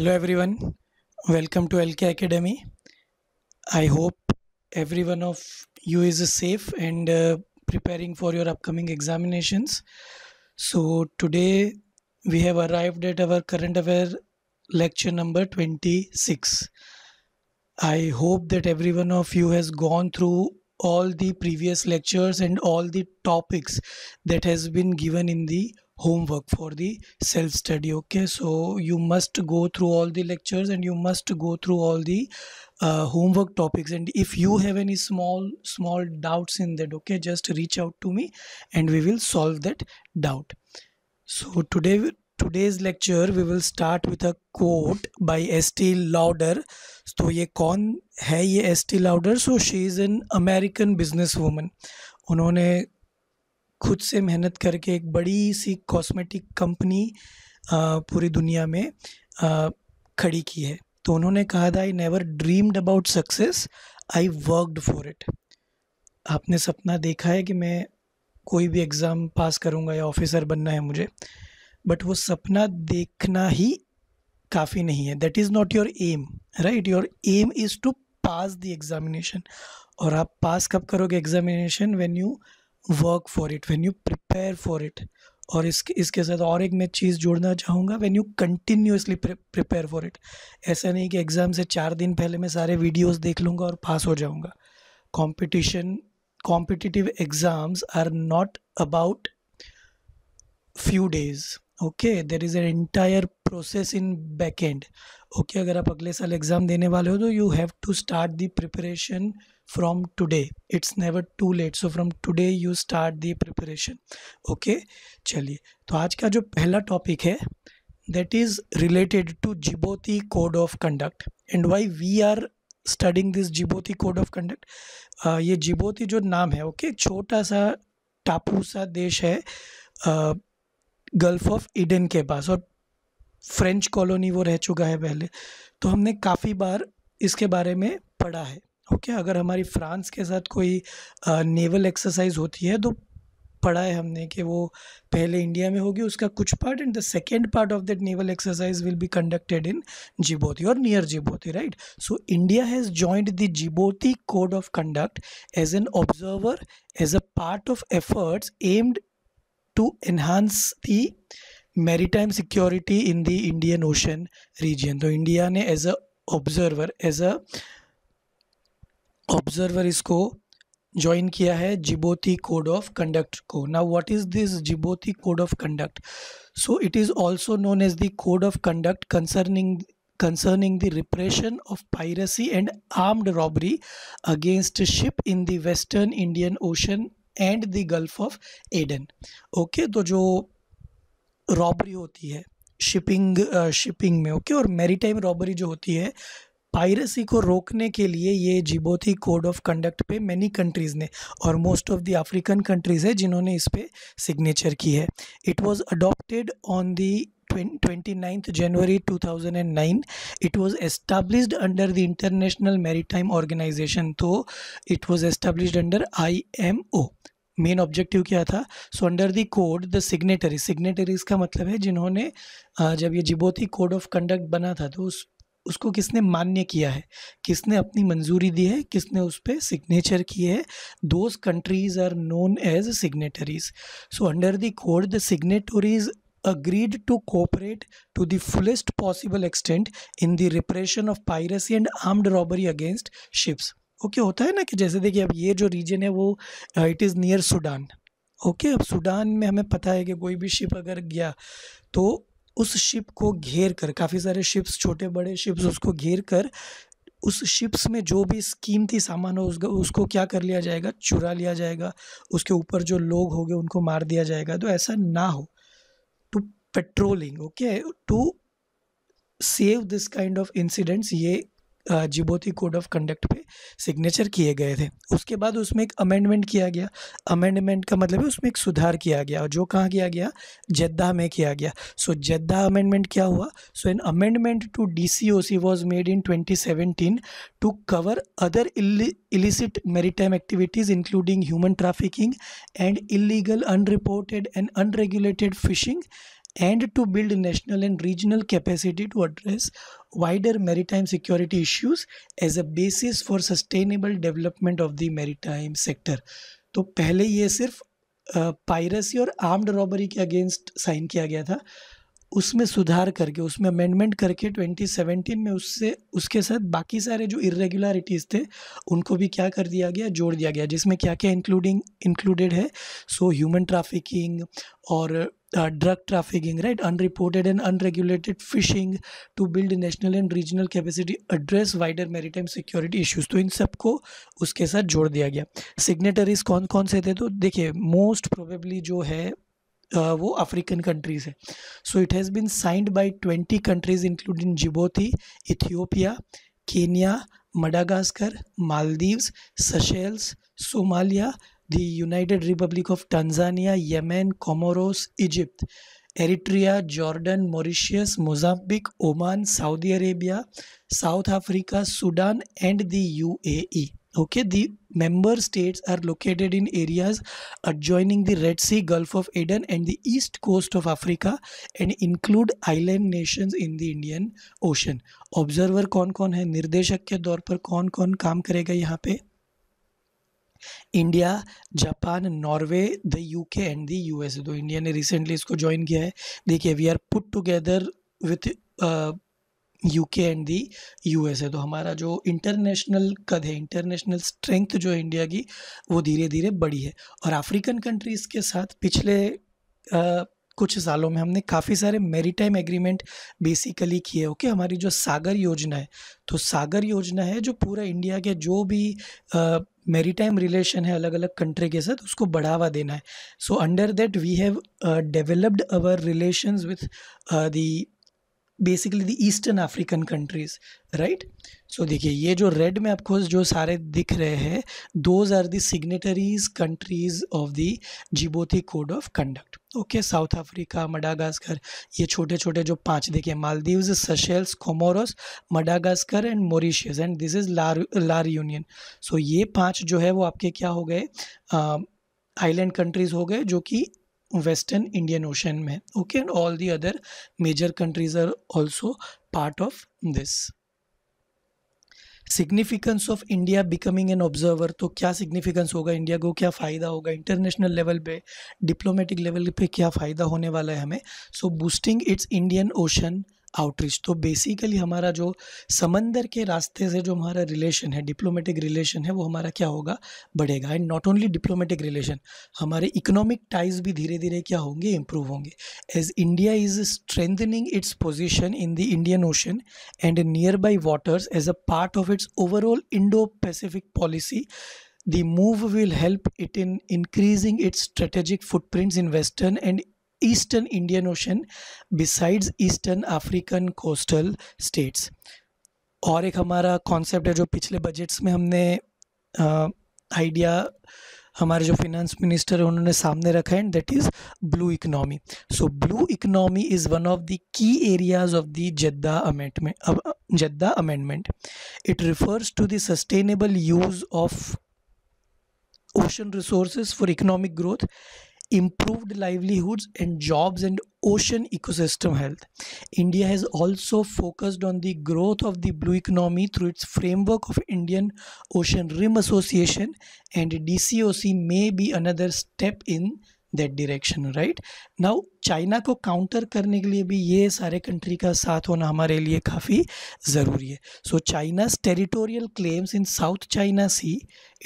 Hello everyone, welcome to LK Academy. I hope every one of you is safe and uh, preparing for your upcoming examinations. So today we have arrived at our current affair lecture number 26. I hope that every one of you has gone through all the previous lectures and all the topics that has been given in the homework for the self study okay so you must go through all the lectures and you must go through all the uh, homework topics and if you have any small small doubts in that okay just reach out to me and we will solve that doubt so today today's lecture we will start with a quote by st lauder so ye kon hai ye st lauder so she is an american American business उन्होंने खुद से मेहनत करके एक बड़ी सी cosmetic company पूरी दुनिया में खड़ी की है तो उन्होंने कहा था I never dreamed about success I worked for it आपने सपना देखा है कि मैं कोई भी एग्ज़ाम पास करूँगा या ऑफिसर बनना है मुझे बट वो सपना देखना ही काफ़ी नहीं है that is not your aim right your aim is to pass the examination और आप पास कब करोगे examination when you work for it when you prepare for it और इसके इसके साथ और एक मैं चीज़ जोड़ना चाहूँगा when you continuously prepare for it ऐसा नहीं कि एग्ज़ाम से चार दिन पहले मैं सारे वीडियोस देख लूँगा और पास हो जाऊँगा competition competitive exams are not about few days okay there is an entire process in back end okay अगर आप अगले साल एग्ज़ाम देने वाले हो तो you have to start the preparation from today it's never too late so from today you start the preparation okay चलिए तो आज का जो पहला टॉपिक है that is related to Djibouti Code of Conduct and why we are studying this Djibouti Code of Conduct. Uh, ये जिबोती जो नाम है ओके okay? छोटा सा टापू सा देश है गल्फ ऑफ ईडन के पास और फ्रेंच कॉलोनी वो रह चुका है पहले तो हमने काफ़ी बार इसके बारे में पढ़ा है ओके अगर हमारी फ्रांस के साथ कोई नेवल एक्सरसाइज होती है तो पढ़ा है हमने कि वो पहले इंडिया में होगी उसका कुछ part and the second part of that naval exercise will be conducted in Djibouti और near Djibouti right so India has joint the Djibouti code of conduct as an observer as a part of efforts aimed to enhance the maritime security in the Indian Ocean region तो India ने as a observer as a observer इसको join किया है Djibouti code of conduct को now what is this Djibouti code of conduct so it is also known as the code of conduct concerning concerning the repression of piracy and armed robbery against ship in the western Indian Ocean and the Gulf of Aden okay तो जो robbery होती है shipping shipping में okay okay? और time robbery जो होती है piracy को रोकने के लिए ये जिबोती कोड ऑफ कंडक्ट पे मैनी कंट्रीज़ ने और most of the African countries है जिन्होंने इस पर सिग्नेचर की है it was adopted on the it was 2009 under the international maritime organization तो it was it under I M O main objective क्या था so under the code the signatory signatories का मतलब है जिन्होंने जब ये जिबोती कोड ऑफ कंडक्ट बना था तो उस उसको किसने मान्य किया है किसने अपनी मंजूरी दी है किसने उस पर सिग्नेचर किए है those countries are known as signatories so under the code the signatories agreed to cooperate to the fullest possible extent in the repression of piracy and armed robbery against ships okay होता है ना कि जैसे देखिए अब ये जो region है वो it is near Sudan okay अब सूडान में हमें पता है कि कोई भी शिप अगर गया तो उस शिप को घेर कर काफ़ी सारे शिप्स छोटे बड़े शिप्स हम्म। उसको घेर कर उस शिप्स में जो भी थी सामान हो उसका उसको क्या कर लिया जाएगा चुरा लिया जाएगा उसके ऊपर जो लोग होंगे उनको मार दिया जाएगा तो ऐसा ना हो to patrolling okay to save this kind of incidents ये जिबोती कोड ऑफ कंडक्ट पे सिग्नेचर किए गए थे उसके बाद उसमें एक अमेंडमेंट किया गया अमेंडमेंट का मतलब है उसमें एक सुधार किया गया और जो कहाँ किया गया जद्दा में किया गया सो जद्दा अमेंडमेंट क्या हुआ so an amendment to D C O C was made in twenty seventeen to cover other illicit maritime activities including human trafficking and illegal unreported and unregulated fishing and to build national and regional capacity to address wider maritime security issues as a basis for sustainable development of the maritime sector तो पहले ये सिर्फ piracy और armed robbery के against sign किया गया था उसमें सुधार करके उसमें अमेंडमेंट करके 2017 में उससे उसके साथ बाकी सारे जो इरेगुलरिटीज़ थे उनको भी क्या कर दिया गया जोड़ दिया गया जिसमें क्या क्या इंक्लूडिंग इंक्लूडेड है सो ह्यूमन ट्रैफिकिंग और drug trafficking right unreported and unregulated fishing to build national and regional capacity address wider maritime security issues तो इन सबको उसके साथ जोड़ दिया गया सिग्नेटरीज कौन कौन से थे तो देखिए मोस्ट प्रोबेबली जो है वो अफ्रीकन कंट्रीज़ है so it has been signed by twenty countries including Djibouti Ethiopia Kenya Madagascar Maldives Seychelles Somalia the United Republic of Tanzania Yemen Comoros Egypt Eritrea Jordan Mauritius Mozambique Oman Saudi Arabia South Africa Sudan and the U A E okay the member states are located in areas adjoining the red sea gulf of aden and the east coast of africa and include island nations in the indian ocean observer kon kon hai nirdeshak ke taur par kon kon kaam karega yahan pe India Japan Norway the UK and the USA तो India ने recently इसको join किया है देखिए we are put together with UK and the USA तो हमारा जो international कद है इंटरनेशनल स्ट्रेंथ जो है इंडिया की वो धीरे धीरे बढ़ी है और अफ्रीकन कंट्रीज़ के साथ पिछले आ, कुछ सालों में हमने काफ़ी सारे मेरीटाइम एग्रीमेंट बेसिकली किए ओके हमारी जो सागर योजना है तो सागर योजना है जो पूरा इंडिया के जो भी मेरीटाइम रिलेशन है अलग अलग कंट्री के साथ उसको बढ़ावा देना है so under that we have developed our relations with the basically the eastern African countries right so देखिए ये जो रेड में आपको जो सारे दिख रहे हैं those are the signatories countries of the Djibouti code of conduct okay South Africa Madagascar ये छोटे छोटे जो पांच देखिए Maldives Seychelles Comoros Madagascar and Mauritius and this is la लार यूनियन सो ये पांच जो है वो आपके क्या हो गए आइलैंड कंट्रीज़ हो गए जो कि वेस्टर्न इंडियन ओशन में okay and all the other major countries are also part of this significance of India becoming an observer तो क्या सिग्निफिकेंस होगा इंडिया को क्या फ़ायदा होगा इंटरनेशनल लेवल पे डिप्लोमेटिक लेवल पे क्या फ़ायदा होने वाला है हमें so boosting its Indian Ocean outreach तो बेसिकली हमारा जो समंदर के रास्ते से जो हमारा रिलेशन है डिप्लोमेटिक रिलेशन है वो हमारा क्या होगा बढ़ेगा and not only diplomatic relation हमारे इकोनॉमिक टाइज भी धीरे धीरे क्या होंगे इम्प्रूव होंगे as India is strengthening its position in the Indian Ocean and nearby waters as a part of its overall Indo Pacific policy the move will help it in increasing its strategic footprints in western and eastern Indian Ocean besides eastern African coastal states. और एक हमारा concept है जो पिछले budgets में हमने idea हमारे जो फिनेंस मिनिस्टर हैं उन्होंने सामने रखा है and that is blue economy so blue economy is one of the key areas of the Jeddah amendment Jeddah amendment it refers to the sustainable use of ocean resources for economic growth improved livelihoods and jobs and ocean ecosystem health. India has also focused on the growth of the blue economy through its framework of Indian Ocean Rim Association and DCOC may be another step in that direction right now China को counter करने के लिए भी ये सारे country का साथ होना हमारे लिए काफ़ी ज़रूरी है so China's territorial claims in South China Sea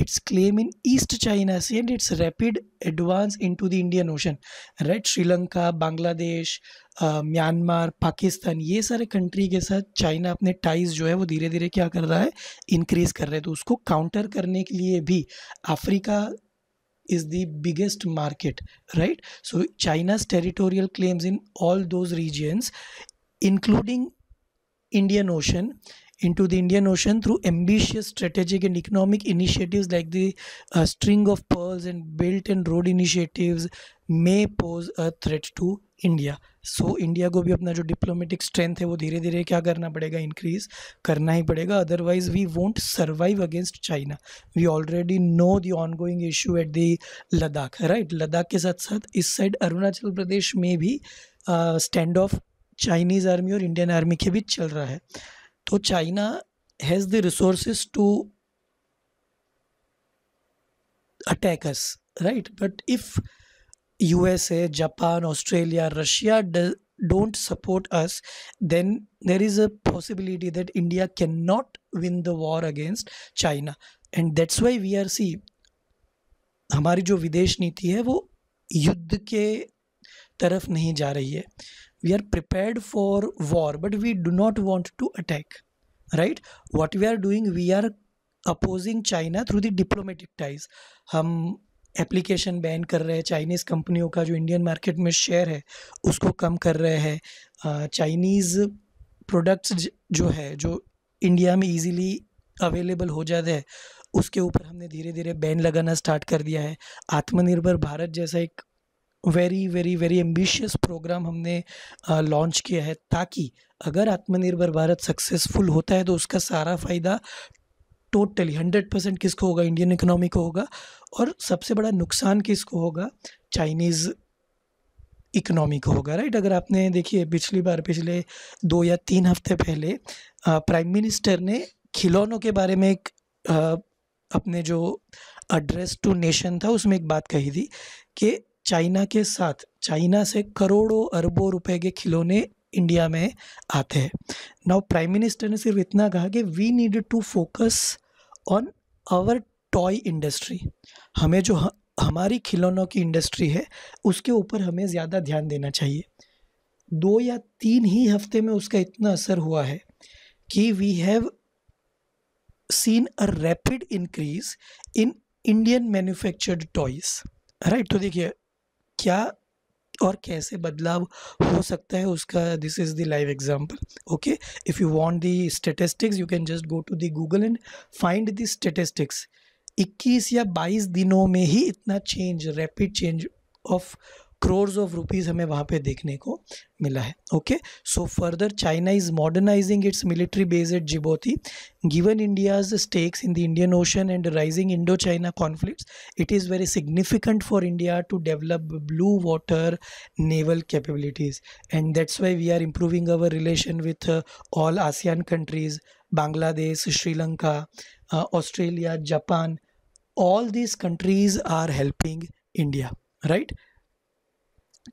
its claim in East China Sea and its rapid advance into the Indian Ocean right Sri Lanka Bangladesh Myanmar Pakistan ये सारे कंट्री के साथ चाइना अपने टाइज जो है वो धीरे धीरे क्या कर रहा है इंक्रीज़ कर रहे हैं तो उसको काउंटर करने के लिए भी Africa is the biggest market right so china's territorial claims in all those regions including indian ocean into the Indian Ocean through ambitious strategic and economic initiatives like the uh, String of Pearls and Belt and Road initiatives may pose a threat to India. So so, India को भी अपना जो diplomatic strength है वो धीरे धीरे क्या करना पड़ेगा इंक्रीज करना ही पड़ेगा otherwise we won't survive against China we already know the ongoing issue at the Ladakh right Ladakh के साथ साथ इस साइड अरुणाचल प्रदेश में भी स्टैंड ऑफ चाइनीज़ आर्मी और इंडियन आर्मी के बीच चल रहा है तो China has the resources to attacks right but if USA, Japan, Australia, Russia do, don't support us, then there is a possibility that India cannot win the war against China. And that's why we are see हमारी जो विदेश नीति है वो युद्ध के तरफ नहीं जा रही है we are prepared for war but we do not want to attack right what we are doing we are opposing China through the diplomatic ties हम एप्लीकेशन बैन कर रहे हैं चाइनीज़ कंपनियों का जो इंडियन मार्केट में शेयर है उसको कम कर रहे हैं चाइनीज़ प्रोडक्ट्स जो है जो इंडिया में इजीली अवेलेबल हो जाते हैं उसके ऊपर हमने धीरे धीरे बैन लगाना स्टार्ट कर दिया है आत्मनिर्भर भारत जैसा एक very very very ambitious program हमने लॉन्च किया है ताकि अगर आत्मनिर्भर भारत सक्सेसफुल होता है तो उसका सारा फ़ायदा टोटली हंड्रेड परसेंट किसको होगा इंडियन इकोनॉमी को होगा और सबसे बड़ा नुकसान किसको होगा चाइनीज़ इकोनॉमी को होगा राइट अगर आपने देखिए पिछली बार पिछले दो या तीन हफ्ते पहले प्राइम मिनिस्टर ने खिलौनों के बारे में एक आ, अपने जो एड्रेस टू नेशन था उसमें एक बात कही थी कि चाइना के साथ चाइना से करोड़ों अरबों रुपए के खिलौने इंडिया में आते हैं नाउ प्राइम मिनिस्टर ने सिर्फ इतना कहा कि we need to focus on our toy industry हमें जो हमारी खिलौनों की इंडस्ट्री है उसके ऊपर हमें ज़्यादा ध्यान देना चाहिए दो या तीन ही हफ्ते में उसका इतना असर हुआ है कि we have seen a rapid increase in Indian manufactured toys right तो देखिए क्या और कैसे बदलाव हो सकता है उसका this is the live example okay if you want the statistics you can just go to the Google and find the statistics 21 या 22 दिनों में ही इतना change rapid change of crores of rupees हमें वहाँ पे देखने को मिला है okay so further China is modernizing its military base at Djibouti given India's stakes in the Indian Ocean and rising Indo China conflicts it is very significant for India to develop blue water naval capabilities and that's why we are improving our relation with all ASEAN countries Bangladesh Sri Lanka uh, Australia, Japan, all these countries are helping India, right?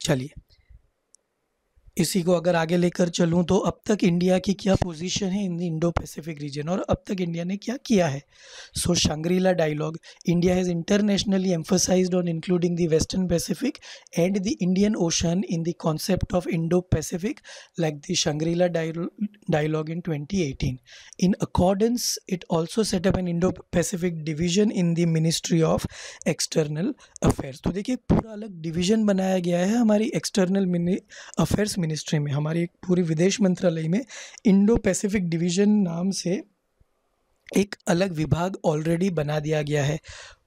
चलिए इसी को अगर आगे लेकर चलूँ तो अब तक इंडिया की क्या पोजीशन है इन इंडो पैसिफिक रीजन और अब तक इंडिया ने क्या किया है so Shangri-La dialogue India has internationally emphasised on including the western Pacific and the Indian Ocean in the concept of Indo Pacific like the Shangri-La dialogue in twenty eighteen in accordance it also set up an Indo pacific division in the ministry of external affairs तो देखिए पूरा अलग division बनाया गया है हमारी external affairs ministry ministry में हमारी एक पूरी विदेश मंत्रालय में इंडो पैसिफिक डिवीजन नाम से एक अलग विभाग ऑलरेडी बना दिया गया है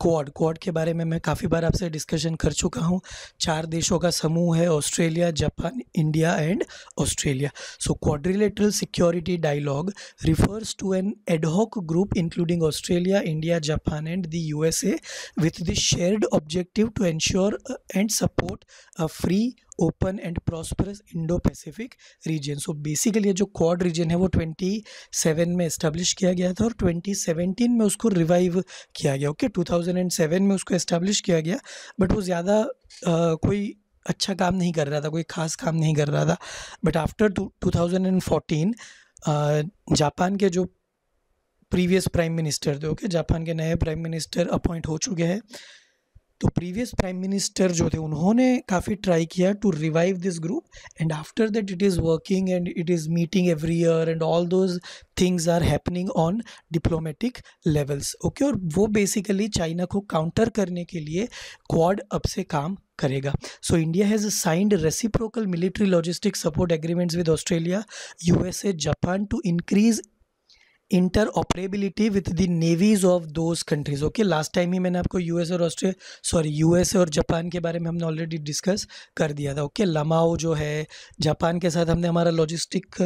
क्वाड क्वाड के बारे में मैं काफ़ी बार आपसे डिस्कशन कर चुका हूँ चार देशों का समूह है Australia Japan India and Australia so quadrilateral security dialogue refers to an ad hoc group including Australia India Japan and the USA with the shared objective to ensure and support a free open and prosperous Indo Pacific region so basically जो Quad region है वो 27 में establish किया गया था और 2017 में उसको रिवाइव किया गया ओके okay? 2007 में उसको इस्टेब्लिश किया गया बट वो ज़्यादा कोई अच्छा काम नहीं कर रहा था कोई खास काम नहीं कर रहा था but after two thousand Japan के जो प्रीवियस प्राइम मिनिस्टर थे ओके okay? जापान के नए प्राइम मिनिस्टर अपॉइंट हो चुके हैं तो प्रीवियस प्राइम मिनिस्टर जो थे उन्होंने काफ़ी ट्राई किया to revive this group and after that it is working and it is meeting every year and all those things are happening on diplomatic levels okay और वो बेसिकली चाइना को counter करने के लिए क्वाड अब से काम करेगा so India has signed reciprocal military logistic support agreements with Australia USA Japan to increase interoperability with the navies of those countries okay last time ही मैंने आपको यूएस और ऑस्ट्रेलिया सॉरी यूएस और जापान के बारे में हमने ऑलरेडी डिस्कस कर दिया था ओके okay? लमाओ जो है जापान के साथ हमने हमारा लॉजिस्टिक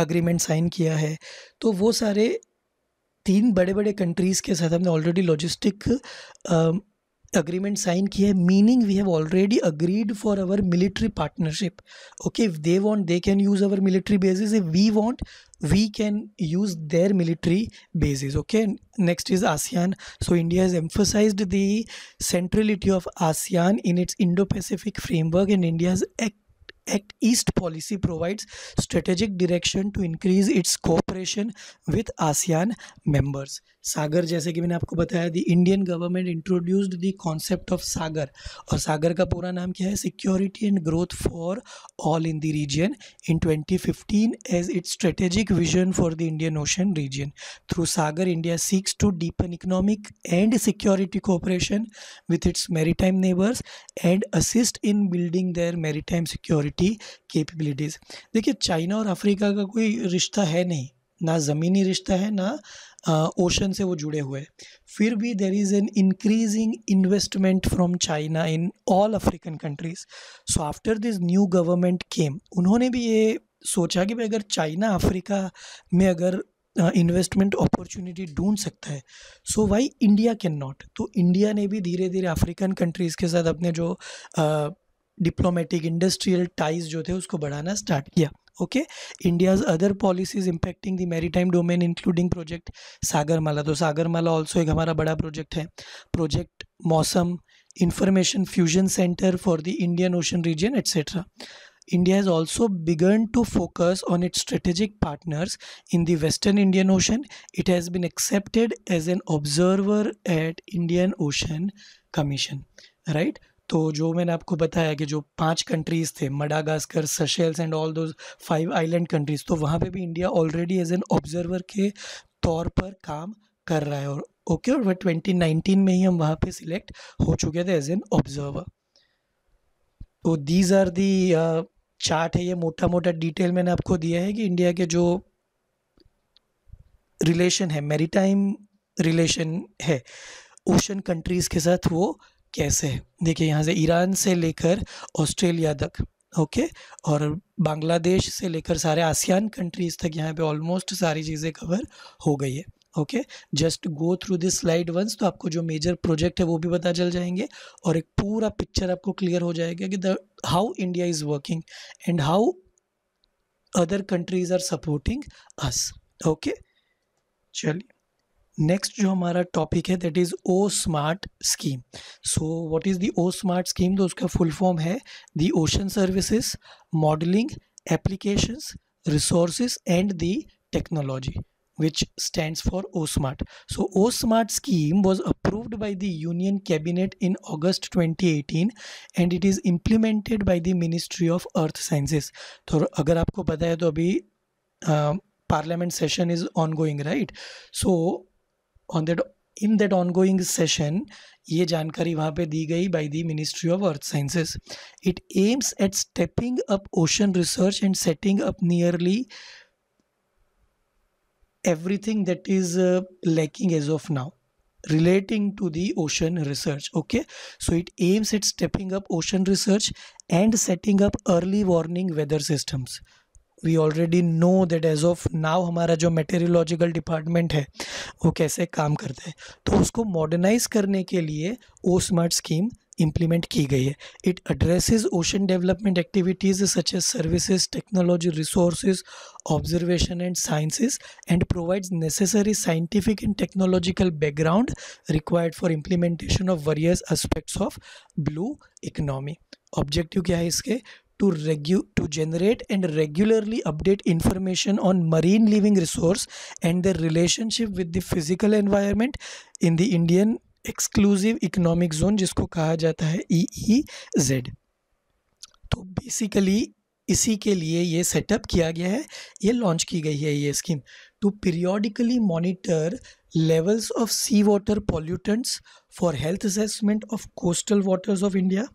अग्रीमेंट साइन किया है तो वो सारे तीन बड़े बड़े कंट्रीज़ के साथ हमने already logistic agreement sign here, meaning we have already agreed for our military partnership okay if they want they can use our military bases if we want we can use their military bases okay next is asean so india has emphasized the centrality of asean in its indo-pacific framework and india's Act East policy provides strategic direction to increase its cooperation with ASEAN members SAGAR जैसे कि मैंने आपको बताया the Indian government introduced the concept of SAGAR और सागर का पूरा नाम क्या है security and growth for all in the region in 2015 as its strategic vision for the Indian Ocean region through SAGAR India seeks to deepen economic and security cooperation with its मेरी neighbours and assist in building their maritime security security capabilities देखिए China और Africa का कोई रिश्ता है नहीं ना ज़मीनी रिश्ता है ना ओशन से वो जुड़े हुए फिर भी there is an increasing investment from China in all African countries so after this new government came उन्होंने भी ये सोचा कि भाई अगर चाइना अफ्रीका में अगर इन्वेस्टमेंट अपॉर्चुनिटी ढूंढ सकता है so why India can not तो इंडिया ने भी धीरे धीरे अफ्रीकन कंट्रीज़ के साथ अपने जो uh, डिप्लोमेटिक इंडस्ट्रियल टाइज जो थे उसको बढ़ाना स्टार्ट किया okay India's other policies impacting the maritime domain including project Sagarmala तो सागरमाला ऑल्सो एक हमारा बड़ा प्रोजेक्ट है project Mausam information fusion centre for the Indian Ocean region etcetera India is also began to focus on its strategic partners in the western Indian Ocean it has been accepted as an observer at Indian Ocean Commission right तो जो मैंने आपको बताया कि जो पांच countries थे Madagascar Seychelles and all दो फाइव आइलैंड कंट्रीज़ तो वहाँ पे भी India already as an observer के तौर पर काम कर रहा है और ओके और वह ट्वेंटी नाइनटीन में ही हम वहाँ पे सिलेक्ट हो चुके थे एज एन ऑब्जर्वर तो दीज आर दी चार्ट है ये मोटा मोटा डिटेल मैंने आपको दिया है कि इंडिया के जो रिलेशन है मेरी रिलेशन है ओशन कंट्रीज़ के साथ वो कैसे है देखिए यहाँ से ईरान से लेकर ऑस्ट्रेलिया तक ओके और बांग्लादेश से लेकर सारे आसियान कंट्रीज़ तक यहाँ पे ऑलमोस्ट सारी चीज़ें कवर हो गई है okay just go through this slide once तो आपको जो मेजर प्रोजेक्ट है वो भी पता चल जाएंगे और एक पूरा पिक्चर आपको क्लियर हो जाएगा कि the how India is working and how other countries are supporting us okay चलिए नेक्स्ट जो हमारा टॉपिक है that is O SMART scheme so what is the O SMART scheme तो उसका फुल फॉर्म है the ocean services modelling applications resources and the technology which stand for O SMART so O SMART scheme was approved by the Union Cabinet in August twenty eighteen and it is implemented by the ministry of Earth Sciences तो अगर आपको पता है तो अभी parliament session is on going right so on that in that ongoing session ये जानकारी वहाँ पे दी गई by the ministry of Earth Sciences it aims at stepping up ocean research and setting up nearly everything that is lacking as of now relating to the ocean research okay so it aims at stepping up ocean research and setting up early warning weather systems we already know that as of now हमारा जो meteorological department है वो कैसे काम करता है तो उसको मॉडर्नाइज करने के लिए ओ स्मार्ट स्कीम इम्प्लीमेंट की गई है it addresses ocean development activities such as services technology resources observation and sciences and provides necessary scientific and technological background required for implementation of various aspects of blue economy objective क्या है इसके to, regu- to generate and regularly update information on marine living resource and their relationship with the physical environment in the Indian exclusive economic zone jisko kaha jata hai eez to basically तो basically इसी के लिए ये setup किया गया है ये launch की गई है ये scheme to periodically monitor levels of seawater pollutants for health assessment of coastal waters of India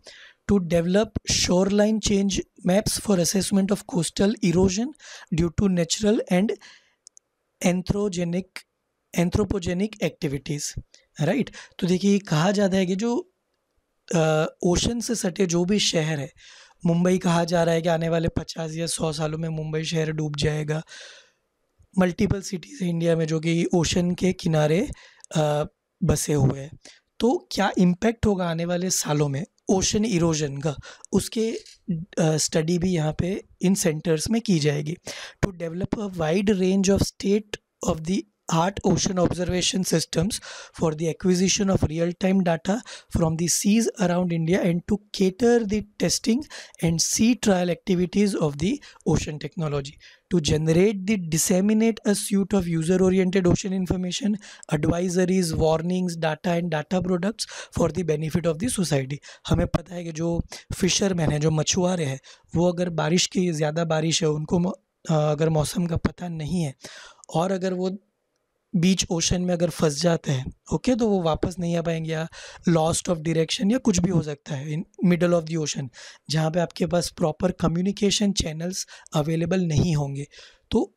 to develop shoreline change maps for assessment of coastal erosion due to natural and anthropogenic anthropogenic activities right right? तो देखिए कहा जाता है कि जो आ, ocean से सटे जो भी शहर है मुंबई कहा जा रहा है कि आने वाले पचास या सौ सालों में मुंबई शहर डूब जाएगा मल्टीपल सिटीज़ है इंडिया में जो कि ओशन के किनारे आ, बसे हुए हैं तो क्या इम्पैक्ट होगा आने वाले सालों में ओशन इरोजन का उसके स्टडी भी यहाँ पे इन सेंटर्स में की जाएगी to develop a wide range of state of the ART ocean observation systems for the acquisition of real time data from the seas around India and to cater the testing and sea trial activities of the ocean technology. To generate the disseminate a suite of user oriented ocean information, advisories, warnings, data and data products for the benefit of the society. hame pata hai ki jo fishermen hai jo machhuare hai wo agar barish ki zyada barish hai unko अगर मौसम का पता नहीं है और अगर वो बीच ocean में अगर फंस जाते हैं ओके तो वो वापस नहीं आ पाएंगे या लॉस्ट ऑफ डायरेक्शन या कुछ भी हो सकता है in middle of the ocean जहाँ पे आपके पास प्रॉपर कम्युनिकेशन चैनल्स अवेलेबल नहीं होंगे तो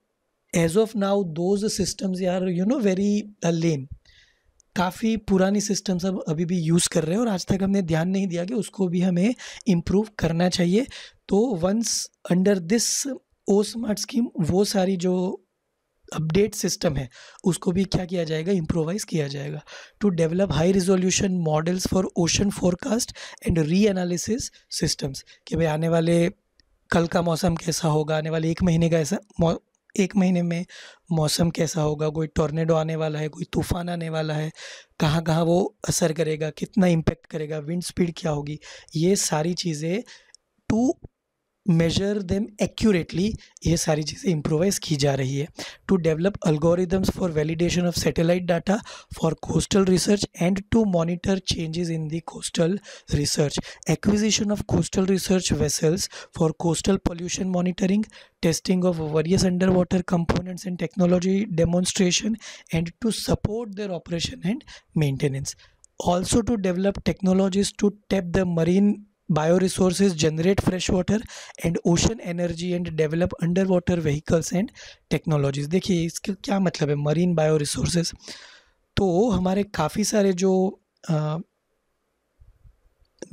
as of now those systems are you know very lame काफ़ी पुरानी सिस्टम्स अब अभी भी यूज़ कर रहे हैं और आज तक हमने ध्यान नहीं दिया कि उसको भी हमें इम्प्रूव करना चाहिए तो once under this O SMART scheme वो सारी जो अपडेट सिस्टम है उसको भी क्या किया जाएगा इम्प्रोवाइज़ किया जाएगा to develop high resolution models for ocean forecast and reanalysis systems कि भाई आने वाले कल का मौसम कैसा होगा आने वाले एक महीने का ऐसा एक महीने में मौसम कैसा होगा कोई टोर्नेडो आने वाला है कोई तूफान आने वाला है कहाँ कहाँ वो असर करेगा कितना इम्पेक्ट करेगा विंड स्पीड क्या होगी ये सारी चीज़ें टू मेजर देम एक्यूरेटली ये सारी चीज़ें इम्प्रोवाइज़ की जा रही है to develop algorithms for validation of satellite data for coastal research and to monitor changes in the coastal research acquisition of coastal research vessels for coastal pollution monitoring testing of various underwater components and technology demonstration and to support their operation and maintenance also to develop technologies to tap the marine bioresources generate fresh water and ocean energy and develop underwater vehicles and technologies देखिए इसका क्या मतलब है marine bio resources तो हमारे काफ़ी सारे जो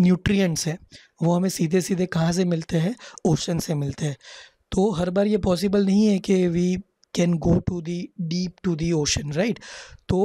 न्यूट्रिएंट्स हैं वो हमें सीधे सीधे कहाँ से मिलते हैं ओशन से मिलते हैं तो हर बार ये पॉसिबल नहीं है कि we can go to the deep to the ocean right तो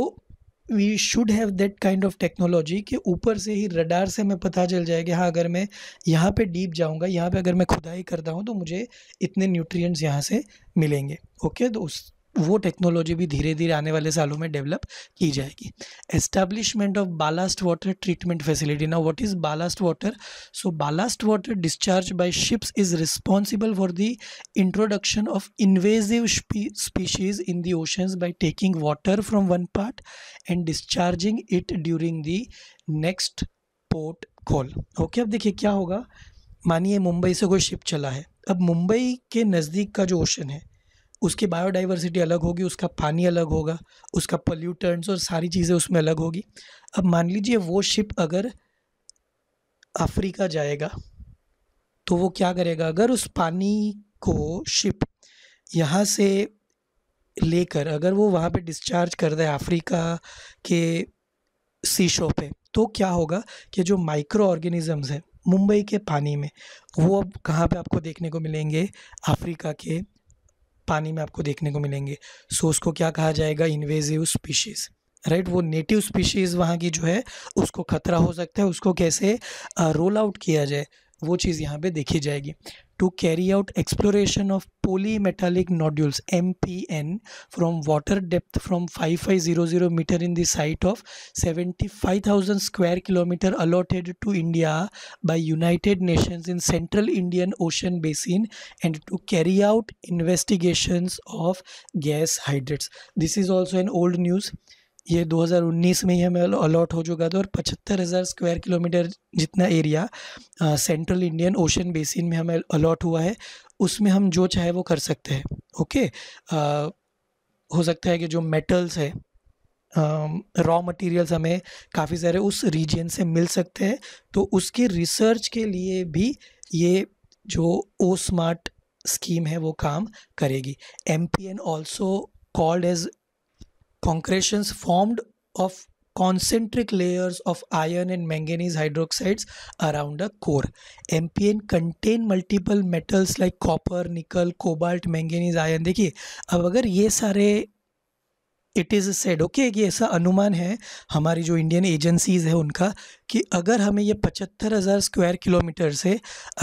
we should have that kind of technology कि ऊपर से ही रडार से हमें पता चल जाए कि हाँ अगर मैं यहाँ पे डीप जाऊँगा यहाँ पे अगर मैं खुदाई करता हूँ तो मुझे इतने न्यूट्रिएंट्स यहाँ से मिलेंगे ओके तो उस वो टेक्नोलॉजी भी धीरे धीरे आने वाले सालों में डेवलप की जाएगी establishment of ballast water treatment facility now what is ballast water so ballast water discharge by ships is responsible for the introduction of invasive spe species in the oceans by taking water from one part and discharging it during the next port call okay ab dekhiye kya hoga मानिए मुंबई से कोई ship चला है अब मुंबई के नज़दीक का जो ओशन है उसकी बायोडाइवर्सिटी अलग होगी उसका पानी अलग होगा उसका पोल्यूटेंट्स और सारी चीज़ें उसमें अलग होगी अब मान लीजिए वो शिप अगर अफ्रीका जाएगा तो वो क्या करेगा अगर उस पानी को शिप यहाँ से लेकर अगर वो वहाँ पे डिस्चार्ज कर दे अफ्रीका के शीशों पे तो क्या होगा कि जो माइक्रो ऑर्गेनिज़म्स हैं मुंबई के पानी में वो अब कहाँ पे आपको देखने को मिलेंगे अफ्रीका के पानी में आपको देखने को मिलेंगे सो उसको क्या कहा जाएगा इन्वेजिव स्पीशीज़ राइट वो नेटिव स्पीशीज़ वहाँ की जो है उसको खतरा हो सकता है उसको कैसे रोल uh, आउट किया जाए वो चीज़ यहाँ पे देखी जाएगी to carry out exploration of polymetallic nodules M P N from water depth from five five zero zero metre in the site of seventy five thousand square kilometre allotted to India by United Nations in Central Indian Ocean Basin and to carry out investigations of gas hydrates this is also an old news ये 2019 में ही हमें allot हो चुका था और पचहत्तर हज़ार square kilometre जितना area Central Indian Ocean Basin में हमें अलॉट हुआ है उसमें हम जो चाहे वो कर सकते हैं ओके आ, हो सकता है कि जो मेटल्स है रॉ uh, मटेरियल्स हमें काफ़ी सारे उस रीजन से मिल सकते हैं तो उसकी रिसर्च के लिए भी ये जो ओ स्मार्ट स्कीम है वो काम करेगी M P N also called as concretions formed of concentric layers of iron and manganese hydroxides around a core. MPN contain multiple metals like copper, nickel, cobalt, manganese, iron. dekhiye ab agar ye sare it is said okay कि ऐसा अनुमान है हमारी जो Indian agencies है उनका कि अगर हमें ये पचहत्तर हज़ार स्क्वायर किलोमीटर से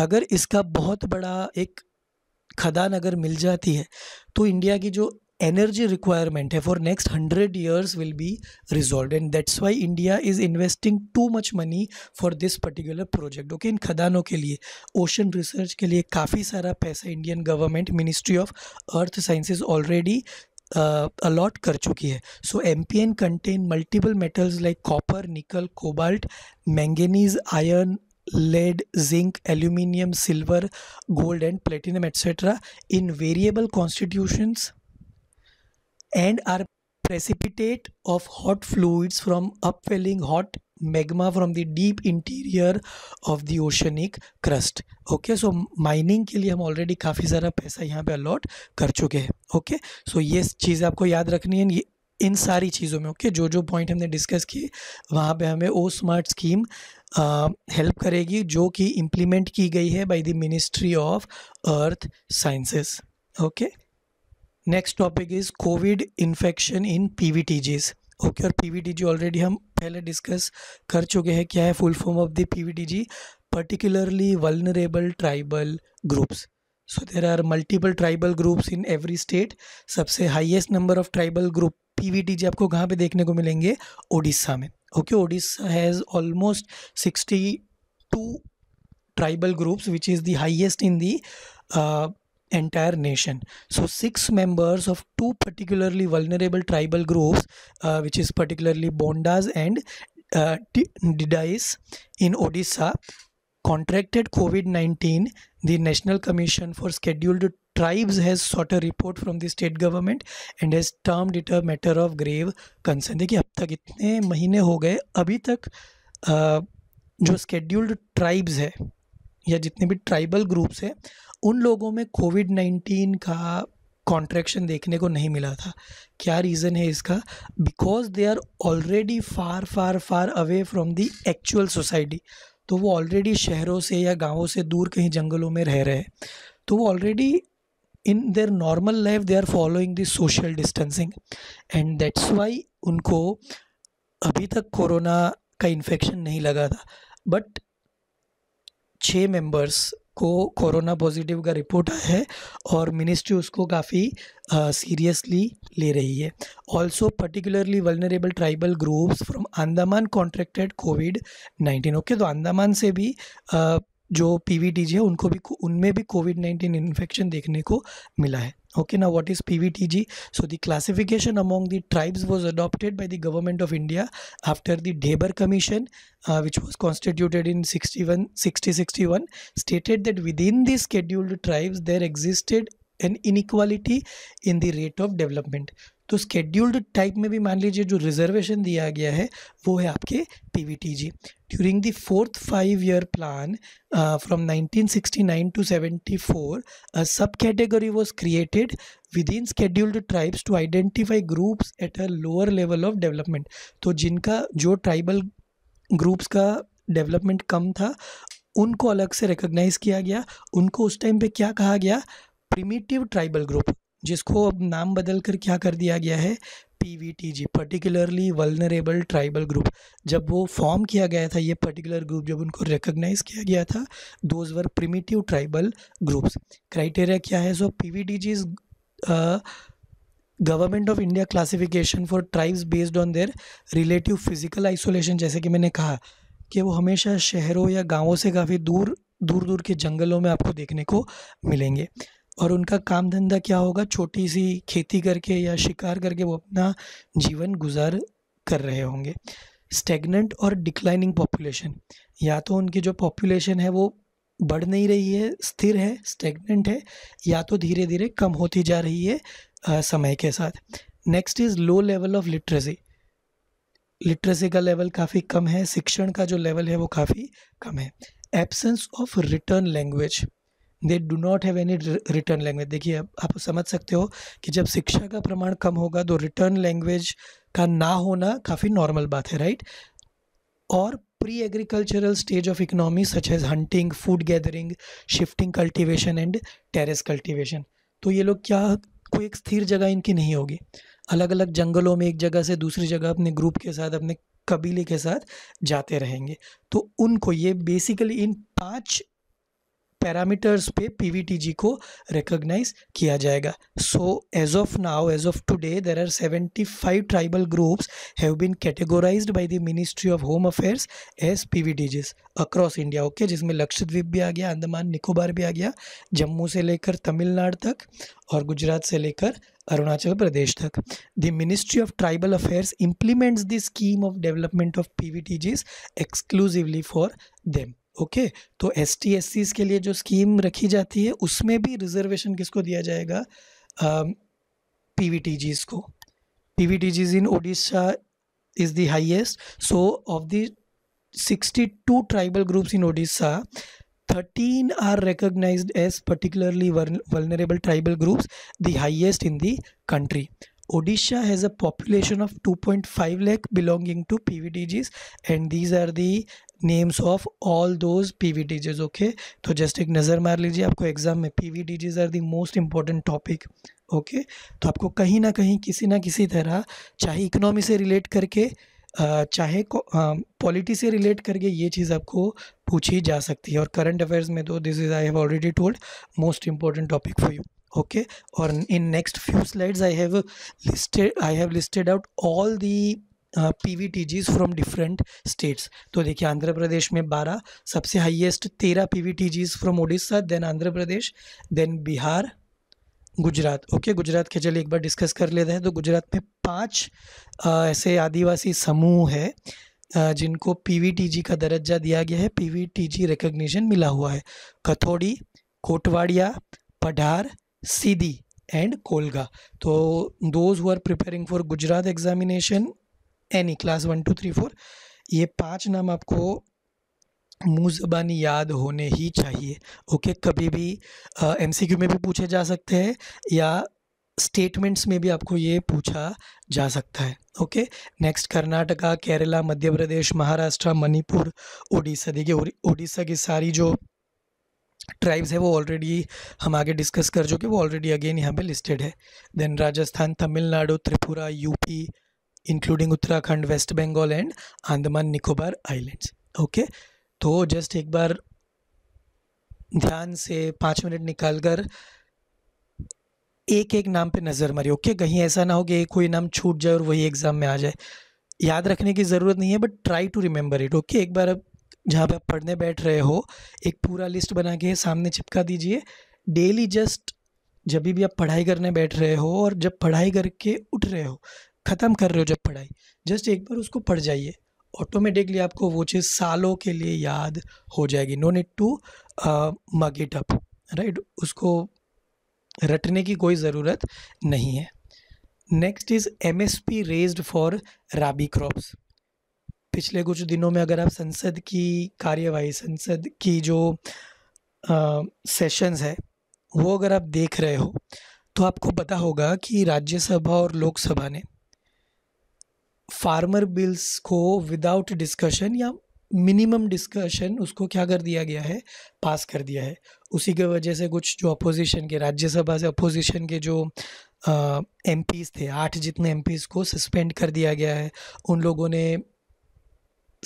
अगर इसका बहुत बड़ा एक खदान अगर मिल जाती है तो इंडिया की जो एनर्जी रिक्वायरमेंट है for next hundred years will be resolve and that's why India is investing too much money for this particular project okay इन खदानों के लिए ओशन रिसर्च के लिए काफ़ी सारा पैसा Indian government Ministry of Earth Sciences already allot कर चुकी है so M P N contain multiple metals like copper nickel cobalt manganese iron lead zinc aluminium silver gold and platinum etcetera in variable constitutions and are precipitate of hot fluids from upwelling hot magma from the deep interior of the oceanic crust okay so mining के लिए हम already काफ़ी सारा पैसा यहाँ पे allot कर चुके हैं ओके सो ये चीज़ आपको याद रखनी है ये इन सारी चीज़ों में ओके okay? जो जो पॉइंट हमने डिस्कस किए वहाँ पे हमें ओ स्मार्ट स्कीम हेल्प करेगी जो कि इम्प्लीमेंट की गई है by the ministry of Earth Sciences okay next topic is COVID infection in P V T Gs okay और P V T G already हम पहले डिस्कस कर चुके हैं क्या है full form of the P V T G particularly vulnerable tribal groups so there are multiple tribal groups in every state सबसे number of tribal group P V T G आपको कहाँ पर देखने को मिलेंगे ओडिशा में okay Odisha has almost sixty two tribal groups which is the highest in the entire nation. So six members of two particularly vulnerable tribal groups, uh, which is particularly Bondas and uh, Didais in Odisha, contracted COVID-19. The National Commission for Scheduled Tribes has sought a report from the state government and has termed it a matter of grave concern. dekhi ab tak itne mahine ho gaye abhi tak jo scheduled tribes hai है या जितने भी tribal groups हैं उन लोगों में Covid nineteen का contraction देखने को नहीं मिला था क्या रीज़न है इसका because they are already far far far away from the actual society तो वो ऑलरेडी शहरों से या गांवों से दूर कहीं जंगलों में रह रहे हैं तो वो already in their normal life they are following this social distancing and that's why उनको अभी तक कोरोना का इन्फेक्शन नहीं लगा था बट छः मेंबर्स को कोरोना पॉजिटिव का रिपोर्ट आया है और मिनिस्ट्री उसको काफ़ी सीरियसली uh, ले रही है also particularly vulnerable tribal groups from Andaman contracted COVID nineteen okay तो अंदामान से भी uh, जो पी है उनको भी उनमें भी कोविड नाइन्टीन इन्फेक्शन देखने को मिला है okay now what is pvtg so the classification among the tribes was adopted by the government of india after the deber commission uh, which was constituted in 61 60 61 stated that within the scheduled tribes there existed an inequality in the rate of development तो scheduled type में भी मान लीजिए जो reservation दिया गया है वो है आपके P V T G during the fourth five year plan from 1969 to 74 subcategory was created within scheduled tribes to identify groups at a lower level of development तो जिनका जो ट्राइबल ग्रुप्स का development कम था उनको अलग से recognise किया गया उनको उस टाइम पे क्या कहा गया प्रिमिटिव ट्राइबल ग्रुप जिसको अब नाम बदल कर क्या कर दिया गया है P V T G particularly vulnerable tribal group जब वो फॉर्म किया गया था ये पर्टिकुलर ग्रुप जब उनको रिकग्नाइज किया गया था those were primitive tribal groups criteria क्या है so P V T G is Government of India classification for tribes based on their relative physical isolation जैसे कि मैंने कहा कि वो हमेशा शहरों या गाँवों से काफ़ी दूर दूर दूर के जंगलों में आपको देखने को मिलेंगे और उनका काम धंधा क्या होगा छोटी सी खेती करके या शिकार करके वो अपना जीवन गुजार कर रहे होंगे स्टेगनेंट और डिक्लाइनिंग पॉपुलेशन या तो उनकी जो पॉपुलेशन है वो बढ़ नहीं रही है स्थिर है स्टेगनेंट है या तो धीरे धीरे कम होती जा रही है आ, समय के साथ next is low level of literacy literacy का लेवल काफ़ी कम है शिक्षण का जो लेवल है वो काफ़ी कम है absence of written language they do not have any written language देखिए आप समझ सकते हो कि जब शिक्षा का प्रमाण कम होगा तो रिटर्न लैंग्वेज का ना होना काफ़ी नॉर्मल बात है राइट और pre agricultural stage of economy such as hunting food gathering shifting cultivation and terrace cultivation तो ये लोग क्या कोई एक स्थिर जगह इनकी नहीं होगी अलग अलग जंगलों में एक जगह से दूसरी जगह अपने ग्रुप के साथ अपने कबीले के साथ जाते रहेंगे तो उनको ये बेसिकली इन पांच पैरामीटर्स पे पी को रिकोगनाइज किया जाएगा so as of now as of today there are seventy five tribal groups have been categorise by the ministry of home affairs as P across India okay जिसमें लक्षद्वीप भी आ गया अंडमान निकोबार भी आ गया जम्मू से लेकर तमिलनाडु तक और गुजरात से लेकर अरुणाचल प्रदेश तक the ministry of tribal affairs implements the scheme of development of P exclusively for them okay तो एस टी एस सीज़ के लिए जो स्कीम रखी जाती है उसमें भी रिजर्वेशन किसको दिया जाएगा पी वी टी जीज़ को P V T Gs in Odisha is the highest so of the sixty two tribal groups in Odisha thirteen are recognise as particularly vulnerable tribal groups the highest in the country Odisha has a population of 2.5 lakh belonging to PVDGs and these are the names of all those P V DJs okay तो just एक नज़र मार लीजिए आपको exam में P V important are the most important topic okay तो आपको कहीं ना कहीं किसी ना किसी तरह चाहे इकोनॉमी से रिलेट करके चाहे पॉलिटी से रिलेट करके ये चीज़ आपको पूछी जा सकती है और करंट अफेयर्स में तो this is I have already told most important topic for you okay or in next few slides i have listed i have listed out all the P V T Gs from different states तो देखिए आंध्र प्रदेश में बारह सबसे highest तेरह P V T Gs from Orissa then Andhra Pradesh then Bihar Gujarat okay Gujarat के चलिए एक बार discuss कर लेते हैं तो गुजरात में पाँच ऐसे आदिवासी समूह है आ, जिनको जी का दर्जा दिया गया है P V T G recognition मिला हुआ है Kathodi Kotwadia Padhar Sidhi and Kolga. So तो those who are preparing for Gujarat examination, any class one two three four ये पांच नाम आपको मुँह ज़बानी याद होने ही चाहिए ओके कभी भी एम सी क्यू में भी पूछे जा सकते हैं या स्टेटमेंट्स में भी आपको ये पूछा जा सकता है ओके नेक्स्ट कर्नाटका केरला मध्य प्रदेश महाराष्ट्र मणिपुर उड़ीसा देखिए उड़ीसा की सारी जो ट्राइब्स है वो ऑलरेडी हम आगे डिस्कस कर चुके वो ऑलरेडी अगेन यहाँ पे लिस्टेड है then Rajasthan Tamil Nadu Tripura UP including Uttarakhand west Bengal and Andaman Nicobar islands okay तो जस्ट एक बार ध्यान से पाँच मिनट निकाल कर एक एक नाम पे नज़र मारी ओके कहीं ऐसा ना हो कि कोई नाम छूट जाए और वही एग्ज़ाम में आ जाए याद रखने की ज़रूरत नहीं है but try to remember it okay एक बार अब जहाँ पे आप पढ़ने बैठ रहे हो एक पूरा लिस्ट बना के सामने चिपका दीजिए डेली जस्ट जब भी आप पढ़ाई करने बैठ रहे हो और जब पढ़ाई करके उठ रहे हो ख़त्म कर रहे हो जब पढ़ाई जस्ट एक बार उसको पढ़ जाइए ऑटोमेटिकली आपको वो चीज़ सालों के लिए याद हो जाएगी no need to mug it up right उसको रटने की कोई ज़रूरत नहीं है next is M S P raise for rabi crops पिछले कुछ दिनों में अगर आप संसद की कार्यवाही संसद की जो सेशंस है वो अगर आप देख रहे हो तो आपको पता होगा कि राज्यसभा और लोकसभा ने फार्मर बिल्स को विदाउट डिस्कशन या मिनिमम डिस्कशन उसको क्या कर दिया गया है पास कर दिया है उसी के वजह से कुछ जो अपोजिशन के राज्यसभा से अपोजिशन के जो एम थे आठ जितने एम को सस्पेंड कर दिया गया है उन लोगों ने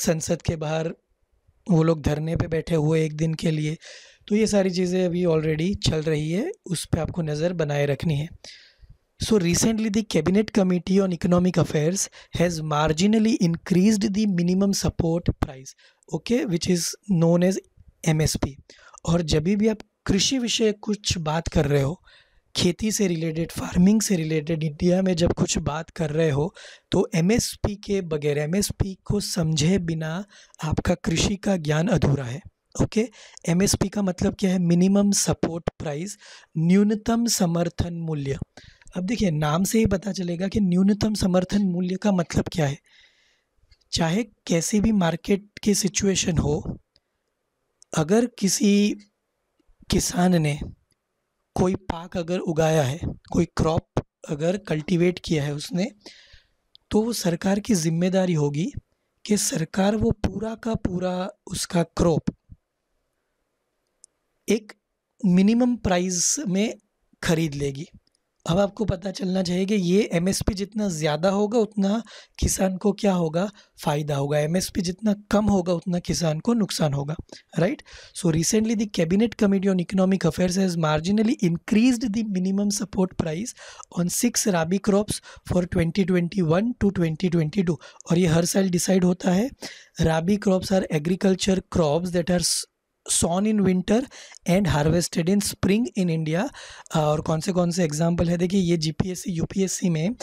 संसद के बाहर वो लोग धरने पे बैठे हुए एक दिन के लिए तो ये सारी चीज़ें अभी ऑलरेडी चल रही है उस पर आपको नज़र बनाए रखनी है so recently the cabinet committee on economic affairs has marginally increase the minimum support price okay which is known as M और जब भी आप कृषि विषय कुछ बात कर रहे हो खेती से रिलेटेड फार्मिंग से रिलेटेड इंडिया में जब कुछ बात कर रहे हो तो एमएसपी के बगैर एमएसपी को समझे बिना आपका कृषि का ज्ञान अधूरा है ओके एस एमएसपी का मतलब क्या है मिनिमम सपोर्ट प्राइस न्यूनतम समर्थन मूल्य अब देखिए नाम से ही पता चलेगा कि न्यूनतम समर्थन मूल्य का मतलब क्या है चाहे कैसे भी मार्केट की सिचुएशन हो अगर किसी किसान ने कोई पाक अगर उगाया है कोई क्रॉप अगर कल्टीवेट किया है उसने तो वो सरकार की जिम्मेदारी होगी कि सरकार वो पूरा का पूरा उसका क्रॉप एक मिनिमम प्राइस में खरीद लेगी अब आपको पता चलना चाहिए कि ये पी जितना ज़्यादा होगा उतना किसान को क्या होगा फ़ायदा होगा पी जितना कम होगा उतना किसान को नुकसान होगा right so recently the cabinet committee on economic affairs has marginally increase the minimum support price on six rabi crops for 2021 to 2022 और ये हर साल डिसाइड होता है rabi crops are agriculture crops that are sown in winter and harvested in spring in India और कौन से कौन से एग्जाम्पल है देखिए ये G P P S C U S C में uh,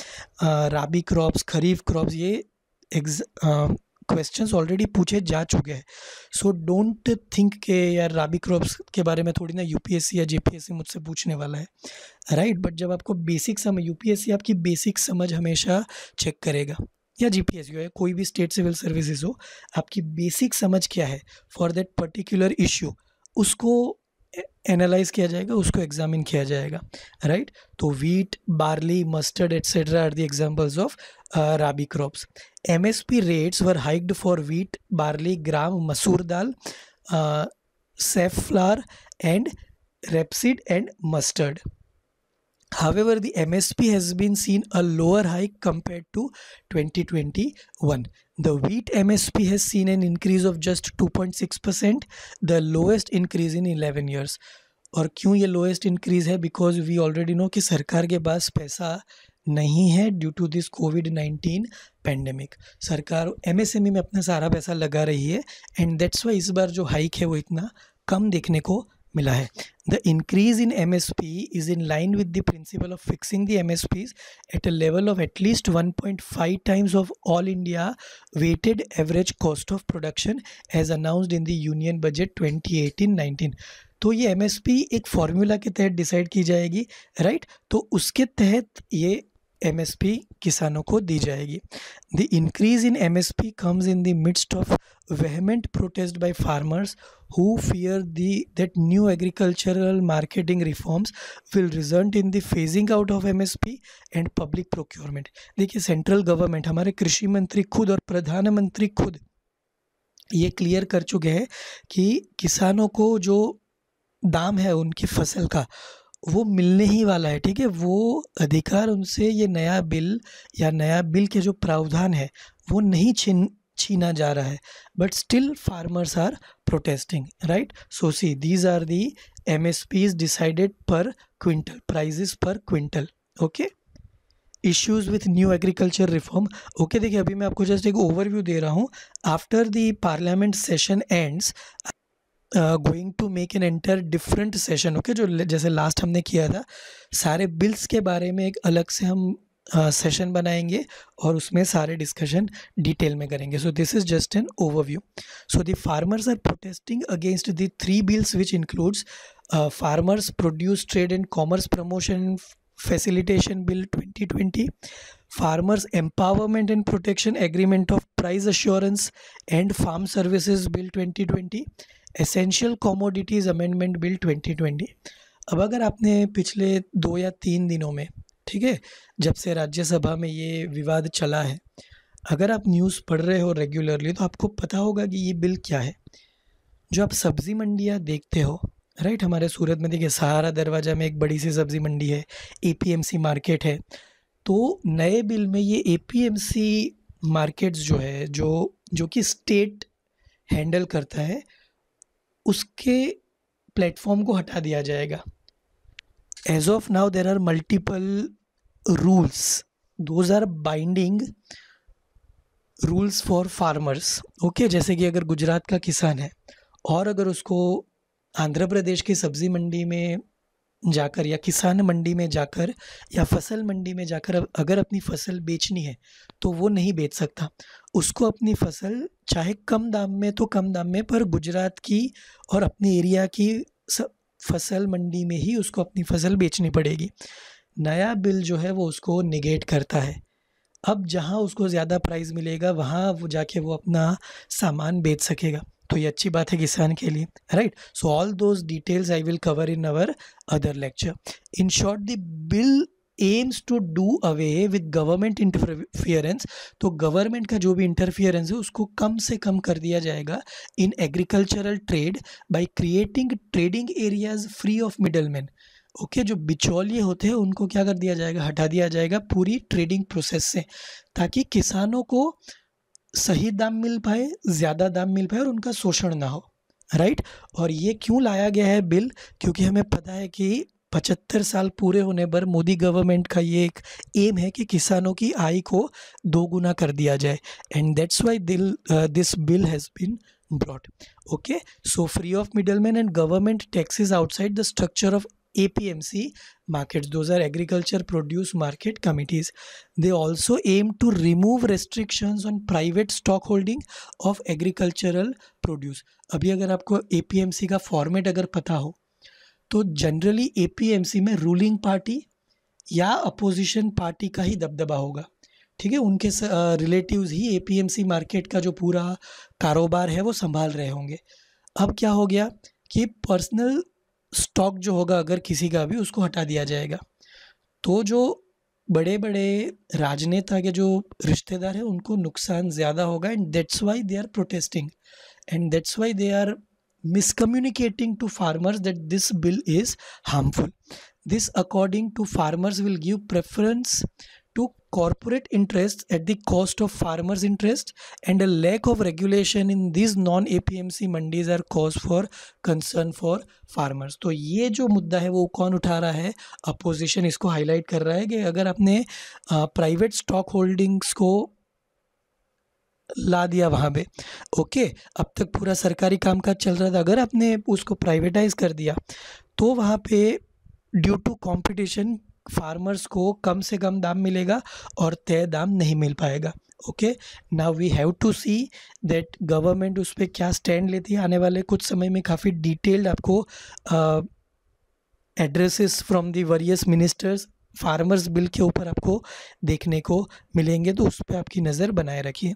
राबी क्रॉप्स खरीफ क्रॉप्स ये एग्ज क्वेश्चन ऑलरेडी पूछे जा चुके हैं सो डोंट थिंक के यार राबी क्रॉप्स के बारे में थोड़ी ना यू पी एस सी या पी एस सी मुझसे पूछने वाला है राइट right? बट जब आपको बेसिक समझ यू पी एस सी आपकी बेसिक समझ हमेशा चेक करेगा या जी पी एस यू है कोई भी स्टेट सिविल सर्विसेज हो आपकी बेसिक समझ क्या है फॉर देट पर्टिकुलर इश्यू उसको एनालाइज किया जाएगा उसको एग्जामिन किया जाएगा राइट तो wheat barley mustard etcetera are the examples of rabi crops M S P rates were hiked for wheat barley gram masoor dal safflower and rapeseed and mustard However, the MSP has been seen a lower hike compared to 2021. The wheat MSP has seen an increase of just 2.6%, the lowest increase in 11 years. और क्यों ये lowest increase है because we already know कि सरकार के पास पैसा नहीं है due to this covid nineteen pandemic सरकार एमएसएमई e में अपना सारा पैसा लगा रही है एंड दैट्स वाई इस बार जो हाइक है वो इतना कम देखने को मिला है the increase in M S P is in line with the principle of fixing the M S Ps at a level of at least one point five times of all India weighted average cost of production as announced in the union budget twenty eighteen nineteen तो ये M S P एक formula के तहत decide की जाएगी right तो उसके तहत ये एमएसपी किसानों को दी जाएगी the increase in MSP comes in the midst of vehement protest by farmers the that new agricultural marketing reforms will result in the phasing out of M S P and public procurement देखिए central government हमारे कृषि मंत्री खुद और प्रधानमंत्री खुद ये clear कर चुके हैं कि किसानों को जो दाम है उनकी फसल का वो मिलने ही वाला है ठीक है वो अधिकार उनसे ये नया बिल या नया बिल के जो प्रावधान है वो नहीं छीन छीना जा रहा है but still farmers are protesting right so see these are the M S Ps decided per quintal prices per quintal okay issues with new agriculture reform okay देखिए अभी मैं आपको जस्ट एक ओवरव्यू दे रहा हूँ after the parliament session ends going to make an enter different session okay जो जैसे लास्ट हमने किया था सारे बिल्स के बारे में एक अलग से हम सेशन uh, बनाएंगे और उसमें सारे डिस्कशन डिटेल में करेंगे so this is just an overview so the farmers are protesting against the three bills which includes farmers produce trade and commerce promotion facilitation bill 2020 farmers empowerment and protection agreement of price assurance and farm services bill 2020 essential commodities amendment bill 2020 अब अगर आपने पिछले दो या तीन दिनों में ठीक है जब से राज्यसभा में ये विवाद चला है अगर आप न्यूज़ पढ़ रहे हो रेगुलरली तो आपको पता होगा कि ये बिल क्या है जो आप सब्ज़ी मंडियाँ देखते हो राइट हमारे सूरत में देखिए सहारा दरवाज़ा में एक बड़ी सी सब्ज़ी मंडी है एपीएमसी मार्केट है तो नए बिल में ये एपीएमसी मार्केट्स जो है जो जो कि स्टेट हैंडल करता है उसके प्लेटफॉर्म को हटा दिया जाएगा as of now there are multiple rules those are binding rules for farmers okay जैसे कि अगर गुजरात का किसान है और अगर उसको आंध्र प्रदेश की सब्ज़ी मंडी में जाकर या किसान मंडी में जाकर या फसल मंडी में जाकर अगर अपनी फसल बेचनी है तो वो नहीं बेच सकता उसको अपनी फसल चाहे कम दाम में तो कम दाम में पर गुजरात की और अपने एरिया की फसल मंडी में ही उसको अपनी फसल बेचनी पड़ेगी नया बिल जो है वो उसको निगेट करता है अब जहाँ उसको ज़्यादा प्राइस मिलेगा वहाँ वो जाके वो अपना सामान बेच सकेगा तो ये अच्छी बात है किसान के लिए right so all those details I will cover in our other lecture in short the bill aims to do away with government interference तो गवर्नमेंट का जो भी इंटरफियरेंस है उसको कम से कम कर दिया जाएगा in agricultural trade by creating trading areas free of middleman okay okay, जो बिचौलिए होते हैं उनको क्या कर दिया जाएगा हटा दिया जाएगा पूरी ट्रेडिंग प्रोसेस से ताकि किसानों को सही दाम मिल पाए ज़्यादा दाम मिल पाए और उनका शोषण ना हो राइट और ये क्यों लाया गया है बिल क्योंकि हमें पता है कि पचहत्तर साल पूरे होने पर मोदी गवर्नमेंट का ये एक एम है कि किसानों की आय को दोगुना कर दिया जाए एंड दैट्स वाई दिल this bill has been brought okay so free of middleman and government taxes outside the structure of A P M C market those are agriculture produce market committees they also aim to remove restrictions on private stock holding of agricultural produce अभी अगर आपको ए P M सी का format अगर पता हो तो generally APMC में ruling party या अपोजिशन पार्टी का ही दबदबा होगा ठीक है उनके रिलेटिव्स ही एपीएमसी मार्केट का जो पूरा कारोबार है वो संभाल रहे होंगे अब क्या हो गया कि पर्सनल स्टॉक जो होगा अगर किसी का भी उसको हटा दिया जाएगा तो जो बड़े बड़े राजनेता के जो रिश्तेदार हैं उनको नुकसान ज़्यादा होगा and that's why they are protesting and that's why they are miscommunicating to farmers that this bill is harmful. This, according to farmers, will give preference to corporate interests at the cost of farmers' interest, and a lack of regulation in these non-APMC mandis are cause for concern for farmers. to ye jo mudda hai wo kon utha raha hai opposition isko highlight kar raha hai ki agar apne private stock holdings ko ला दिया वहाँ पे okay अब तक पूरा सरकारी कामकाज चल रहा था अगर आपने उसको प्राइवेटाइज कर दिया तो वहाँ पे ड्यू टू कंपटीशन फार्मर्स को कम से कम दाम मिलेगा और तय दाम नहीं मिल पाएगा okay now we have to see that government उस पर क्या स्टैंड लेती है आने वाले कुछ समय में काफ़ी डिटेल्ड आपको addresses from the various ministers farmers bill के ऊपर आपको देखने को मिलेंगे तो उस पर आपकी नज़र बनाए रखिए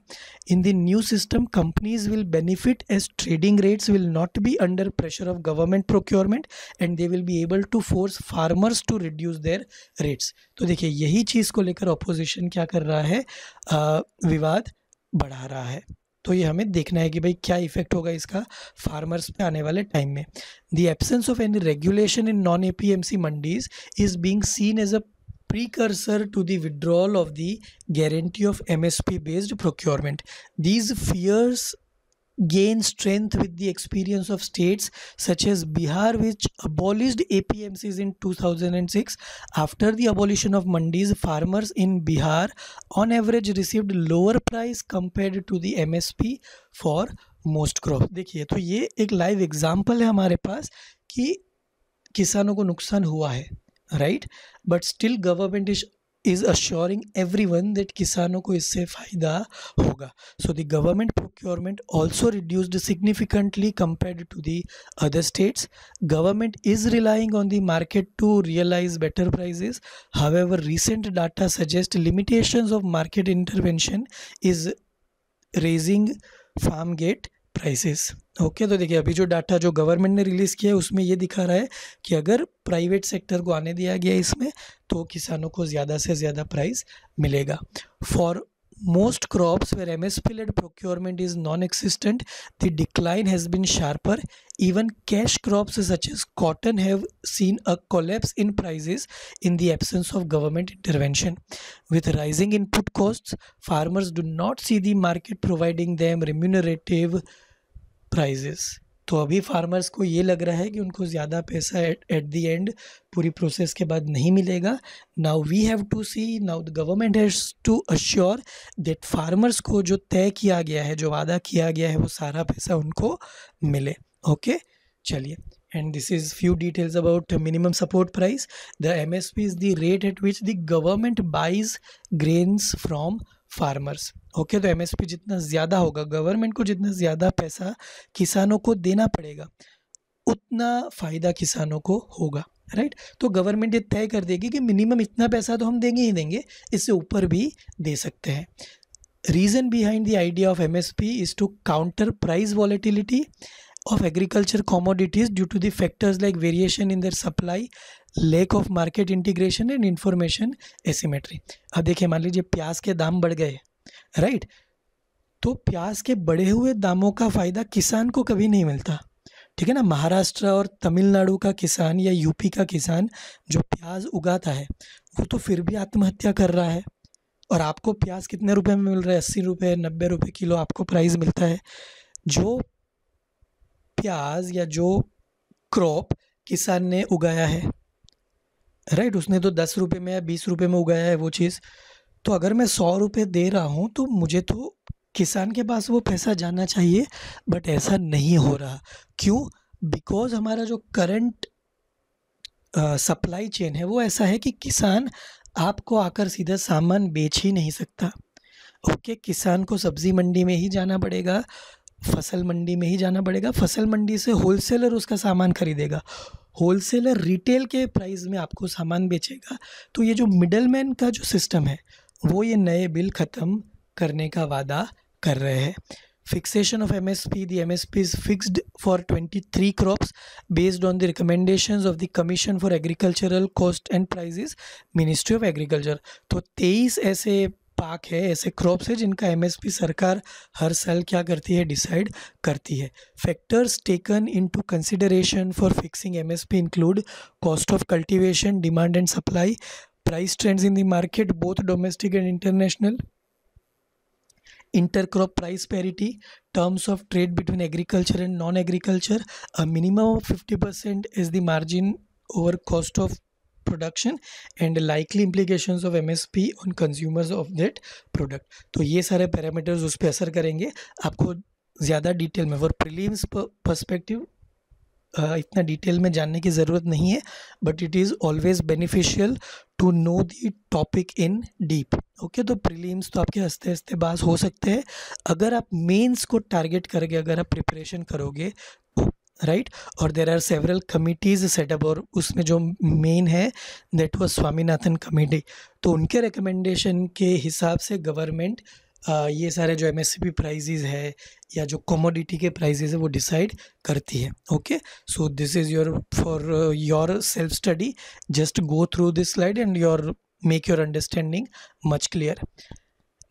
in the new system companies will benefit as trading rates will not be under pressure of government procurement and they will be able to force farmers to reduce their rates तो देखिए यही चीज़ को लेकर अपोजिशन क्या कर रहा है आ, विवाद बढ़ा रहा है तो ये हमें देखना है कि भाई क्या इफेक्ट होगा इसका फार्मर्स पे आने वाले टाइम में the absence of any regulation in non A P M C mandis is being seen as a the to of the guarantee of M S P based procurement these fears gain strength with the experience of states such as Bihar, which abolished APMCs in 2006. After the abolition of mandis, farmers in Bihar on average received lower price compared to the MSP for most crop देखिए तो ये एक live example है हमारे पास कि किसानों को नुकसान हुआ है right but still government is is assuring everyone that किसानों को इससे फ़ायदा होगा so the government procurement also reduced significantly compared to the other states government is relying on the market to realize better prices however recent data suggest limitations of market intervention is raising farm gate prices okay तो देखिए अभी जो data जो government ने release किया है उसमें ये दिखा रहा है कि अगर प्राइवेट सेक्टर को आने दिया गया इसमें तो किसानों को ज़्यादा से ज़्यादा प्राइस मिलेगा for most crops where M S P led procurement is non existent the decline has been sharper even cash crops such as cotton have seen a collapse in prices in the absence of government intervention with rising input cost farmers do not see the market providing them remunerative prices तो अभी farmers को ये लग रहा है कि उनको ज़्यादा पैसा एट द एंड पूरी प्रोसेस के बाद नहीं मिलेगा now we have to see now the government has to assure that farmers को जो तय किया गया है जो वादा किया गया है वो सारा पैसा उनको मिले ओके चलिए and this is few details about minimum support price the M S P is the rate at which the government buys grains from farmers okay तो एम जितना ज़्यादा होगा गवर्नमेंट को जितना ज़्यादा पैसा किसानों को देना पड़ेगा उतना फ़ायदा किसानों को होगा राइट तो गवर्नमेंट ये तय कर देगी कि मिनिमम इतना पैसा तो हम देंगे ही देंगे इससे ऊपर भी दे सकते हैं reason behind the idea of M S P is to counter price volatility of agriculture commodities due to the factors like variation in their supply lack of market integration and information asymmetry अब देखिए मान लीजिए प्याज के दाम बढ़ गए right तो प्याज के बढ़े हुए दामों का फ़ायदा किसान को कभी नहीं मिलता ठीक है ना महाराष्ट्र और तमिलनाडु का किसान या यूपी का किसान जो प्याज उगाता है वो तो फिर भी आत्महत्या कर रहा है और आपको प्याज कितने रुपए में मिल रहा है अस्सी रुपये नब्बे रुपये किलो आपको प्राइस मिलता है जो प्याज या जो क्रॉप किसान ने उगाया है राइट उसने तो दस रुपये में या बीस रुपये में उगाया है वो चीज़ तो अगर मैं सौ रुपये दे रहा हूँ तो मुझे तो किसान के पास वो पैसा जाना चाहिए बट ऐसा नहीं हो रहा क्यों बिकॉज हमारा जो करंट सप्लाई चेन है वो ऐसा है कि किसान आपको आकर सीधा सामान बेच ही नहीं सकता ओके okay, किसान को सब्ज़ी मंडी में ही जाना पड़ेगा फसल मंडी में ही जाना पड़ेगा फसल मंडी से होलसेलर उसका सामान खरीदेगा होलसेलर रिटेल के प्राइस में आपको सामान बेचेगा तो ये जो मिडलमैन का जो सिस्टम है वो ये नए बिल ख़त्म करने का वादा कर रहे हैं fixation of M S P the M S P is fixed for twenty three crops based on the recommendation of the commission for agricultural cost and prices ministry of agriculture तो तेईस ऐसे पाक है ऐसे क्रॉप्स है जिनका MSP सरकार हर साल क्या करती है डिसाइड करती है factors taken into consideration for fixing M S P include cost of cultivation demand and supply price trends in the market both domestic and international inter crop price parity terms of trade between agriculture and non agriculture a minimum of fifty percent is the margin over cost of production and likely implication of M S P on consumers of that product तो ये सारे parameters उस पर असर करेंगे आपको ज़्यादा detail में फॉर प्रिलीम्स परस्पेक्टिव इतना डिटेल में जानने की ज़रूरत नहीं है but it is always beneficial to know the topic in deep okay तो प्रिलीम्स तो आपके हंसते हंसते बास हो सकते हैं अगर आप मेंस को टारगेट करके अगर आप प्रिपरेशन करोगे तो राइट और there are several committees set up और उसमें जो मेन है दैट वॉज स्वामीनाथन कमेटी तो उनके रिकमेंडेशन के हिसाब से गवर्नमेंट ये सारे जो एम एस सी प्राइजेज है या जो कमोडिटी के प्राइजेज है वो डिसाइड करती है okay so this is your for your self study just go through this slide and your make your understanding much clear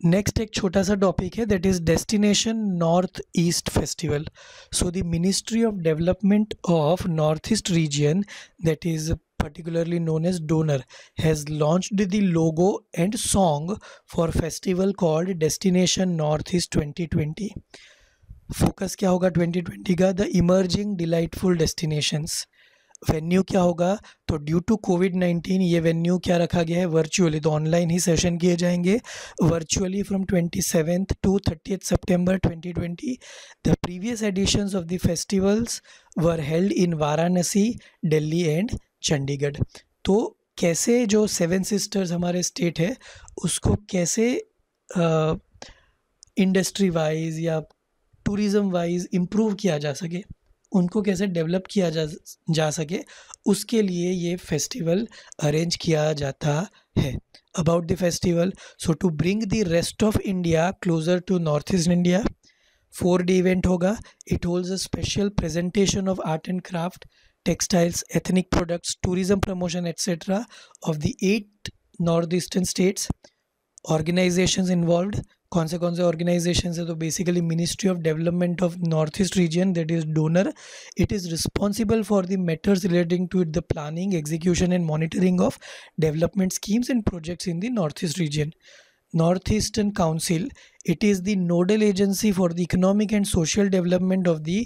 next एक छोटा सा टॉपिक है that is destination North East festival so the ministry of development of North East region that is particularly known as DoNER has has the logo and song for festival called destination North East 2020 focus क्या होगा 2020 का the emerging delightful destinations venue क्या होगा तो due to COVID nineteen ये venue क्या रखा गया है वर्चुअली तो ऑनलाइन ही सेशन किए जाएंगे virtually from twenty seventh to thirtieth September twenty twenty the previous editions of the festivals were held in Varanasi Delhi and Chandigarh तो कैसे जो सेवन सिस्टर्स हमारे स्टेट है उसको कैसे इंडस्ट्री वाइज या टूरिज़म वाइज इम्प्रूव किया जा सके उनको कैसे डेवलप किया जा जा सके उसके लिए ये फेस्टिवल अरेंज किया जाता है about the festival so to bring the rest of India closer to North East India four day event होगा it holds a special presentation of art and craft textiles ethnic products tourism promotion etcetera of the eight North Eastern states organisation involve कौन से कौन से organisation है तो basically ministry of development of North East region that is DoNER it is responsible for the matters relating to it the planning execution and monitoring of development schemes and projects in the North East region North Eastern Council it is the nodal agency for the economic and social development of the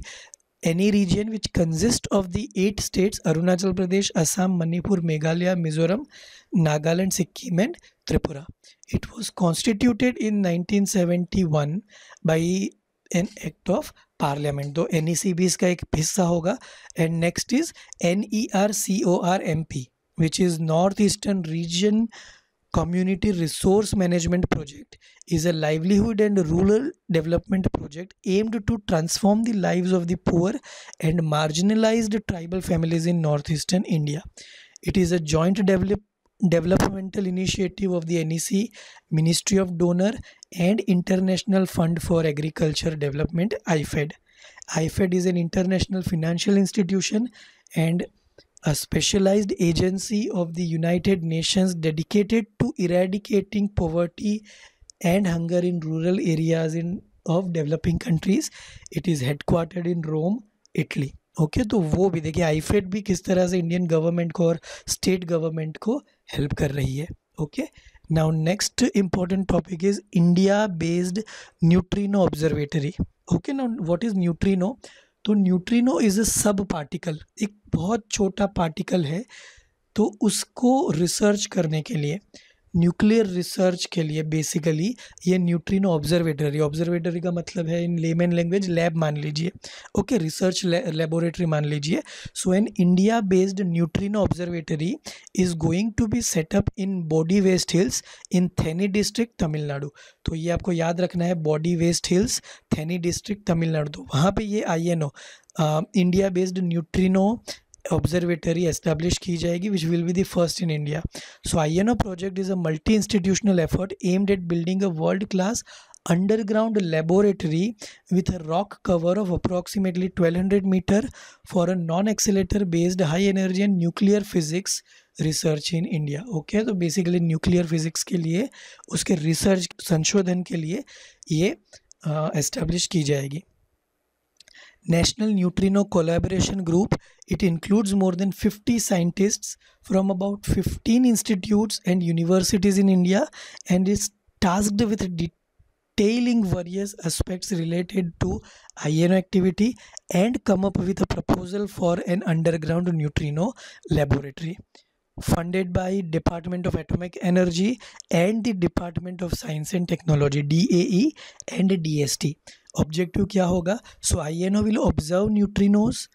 N E region which consist of the eight states Arunachal Pradesh Assam Manipur Meghalaya Mizoram Nagaland, Sikkim and Tripura. It was constituted in 1971 by an act of parliament. तो एन इसका एक हिस्सा होगा and next is NERCORMP which is Northeastern Region Community Resource Management Project is a livelihood and rural development project aimed to transform the lives of the poor and marginalized tribal families in northeastern India. It is a joint develop developmental initiative of the NEC, Ministry of Donor and International Fund for Agriculture Development IFED. IFED is an international financial institution and a specialized agency of the United Nations dedicated to eradicating poverty and hunger in rural areas in of developing countries. It is headquartered in Rome, Italy. Okay okay, तो वो भी देखिए IFAD भी किस तरह से Indian government को और स्टेट गवर्नमेंट को हेल्प कर रही है okay now next important topic is India based neutrino observatory okay now what is neutrino तो neutrino is a sub particle एक बहुत छोटा पार्टिकल है तो उसको रिसर्च करने के लिए न्यूक्लियर रिसर्च के लिए बेसिकली ये न्यूट्रिनो ऑब्जर्वेटरी ऑब्जर्वेटरी का मतलब है इन लेमेन लैंग्वेज लैब मान लीजिए ओके रिसर्च लेबोरेटरी मान लीजिए so an India based neutrino observatory is going to be set up in Bodi West Hills in Theni district Tamil Nadu तो ये आपको याद रखना है Bodi West Hills Theni district Tamil Nadu तो वहाँ पर ये I N O India based neutrino observatory establish की जाएगी which will be the first in India so I N O project is a multi institutional effort aimed at building a world class underground laboratory with a rock cover of approximately twelve hundred metre for a non accelerator based high energy and nuclear physics research in India okay तो basically nuclear physics के लिए उसके research संशोधन के लिए ये establish uh, की जाएगी National Neutrino Collaboration Group. It includes more than 50 scientists from about 15 institutes and universities in India and is tasked with detailing various aspects related to INO activity and come up with a proposal for an underground neutrino laboratory funded by Department of Atomic Energy and the Department of Science and Technology DAE and DST. Objective क्या होगा? So INO will observe neutrinos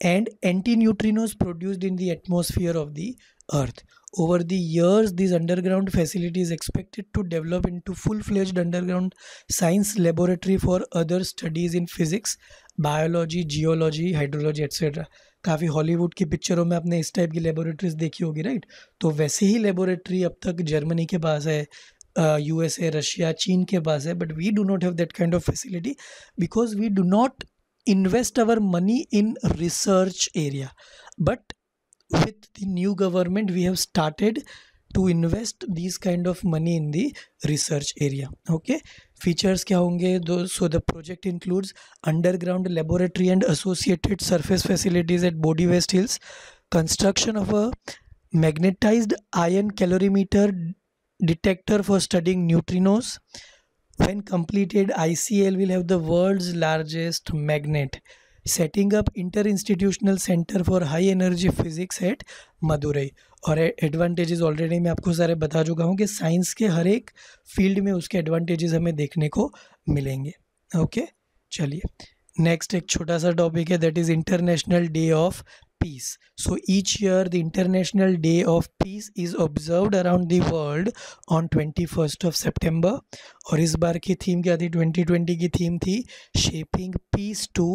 and antineutrinos produced in the atmosphere of the Earth. Over the years, this underground facility is expected to develop into full-fledged underground science laboratory for other studies in physics, biology, geology, hydrology, etc. काफ़ी Hollywood की पिक्चरों में आपने इस type की laboratories देखी होगी right तो वैसे ही लेबोरेटरी अब तक जर्मनी के पास है यू एस ए रशिया चीन के पास है but we do not have that kind of facility because we do not invest our money in research area but with the new government we have started to invest these kind of money in the research area okay features kya honge so the project includes underground laboratory and associated surface facilities at body west hills construction of a magnetized iron calorimeter detector for studying neutrinos when completed icl will have the world's largest magnet setting up inter institutional centre for high energy physics at Madurai और advantages already मैं आपको सारे बता चुका हूँ कि science के हर एक फील्ड में उसके एडवांटेजेस हमें देखने को मिलेंगे ओके चलिए नेक्स्ट एक छोटा सा टॉपिक है that is International Day of Peace so each year the International Day of Peace is observe around the world on twenty first of September और इस बार की थीम क्या थी ट्वेंटी ट्वेंटी की थीम थी shaping peace to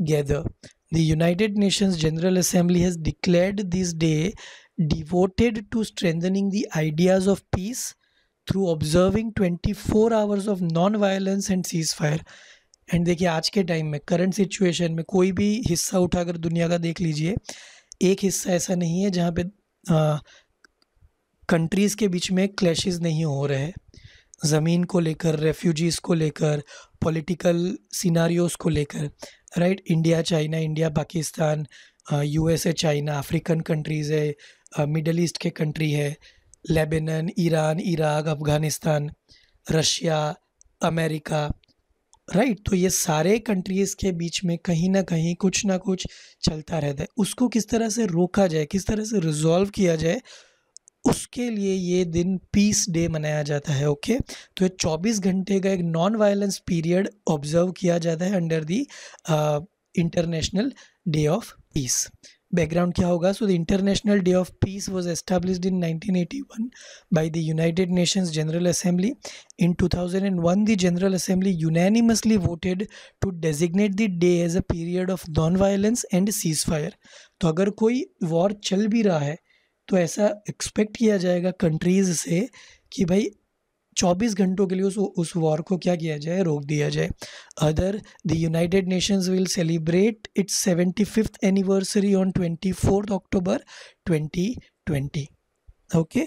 together. The United Nations General Assembly has declared this day devoted to strengthening the ideas of peace through observing 24 hours of non violence and cease fire and देखिए आज के time में current situation में कोई भी हिस्सा उठाकर दुनिया का देख लीजिए एक हिस्सा ऐसा नहीं है जहाँ पे कंट्रीज़ के बीच में क्लैशेस नहीं हो रहे ज़मीन को लेकर रेफ्यूजीज़ को लेकर पॉलिटिकल सिनारियोज़ को लेकर right India China India Pakistan U S A China African countries है मिडल uh, ईस्ट के कंट्री है Lebanon Iran Iraq Afghanistan Russia America right right, तो ये सारे कंट्रीज़ के बीच में कहीं ना कहीं कुछ ना कुछ चलता रहता है उसको किस तरह से रोका जाए किस तरह से रिजॉल्व किया जाए उसके लिए ये दिन पीस डे मनाया जाता है ओके तो ये 24 घंटे का एक नॉन वायलेंस पीरियड ऑब्जर्व किया जाता है under the International Day of Peace background क्या होगा so the International Day of Peace was established in 1981 by the United Nations General Assembly in 2001 the General Assembly unanimously voted to designate the day as a period of non violence and cease fire तो अगर कोई war चल भी रहा है तो ऐसा expect किया जाएगा कंट्रीज़ से कि भाई 24 घंटों के लिए उस उस वॉर को क्या किया जाए रोक दिया जाए other the United Nations will celebrate its seventy fifth anniversary on twenty fourth October twenty twenty okay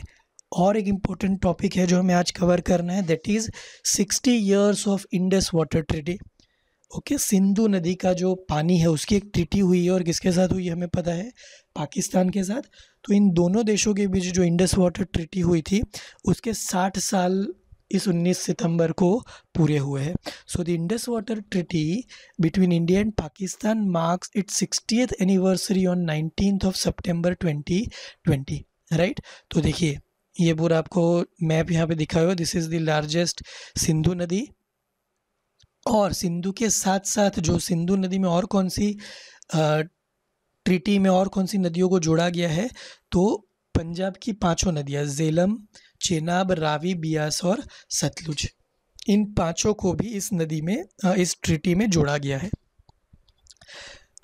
और एक इम्पोर्टेंट टॉपिक है जो हमें आज कवर करना है that is sixty years of Indus Water Treaty okay Sindhu नदी का जो पानी है उसकी एक ट्रिटी हुई है और किसके साथ हुई है हमें पता है पाकिस्तान के साथ तो इन दोनों देशों के बीच जो इंडस वाटर ट्रिटी हुई थी उसके 60 साल इस 19 सितंबर को पूरे हुए हैं so the Indus Water Treaty between India and Pakistan marks its sixty anniversary on nineteen of September twenty twenty right तो देखिए ये पूरा आपको मैप यहाँ पे दिखाया हुआ this is the largest Sindhu नदी और सिंधु के साथ साथ जो सिंधु नदी में और कौन सी ट्रिटी में और कौन सी नदियों को जोड़ा गया है तो पंजाब की पांचों नदियाँ जेलम चेनाब रावी बियास और सतलुज इन पांचों को भी इस नदी में इस ट्रिटी में जोड़ा गया है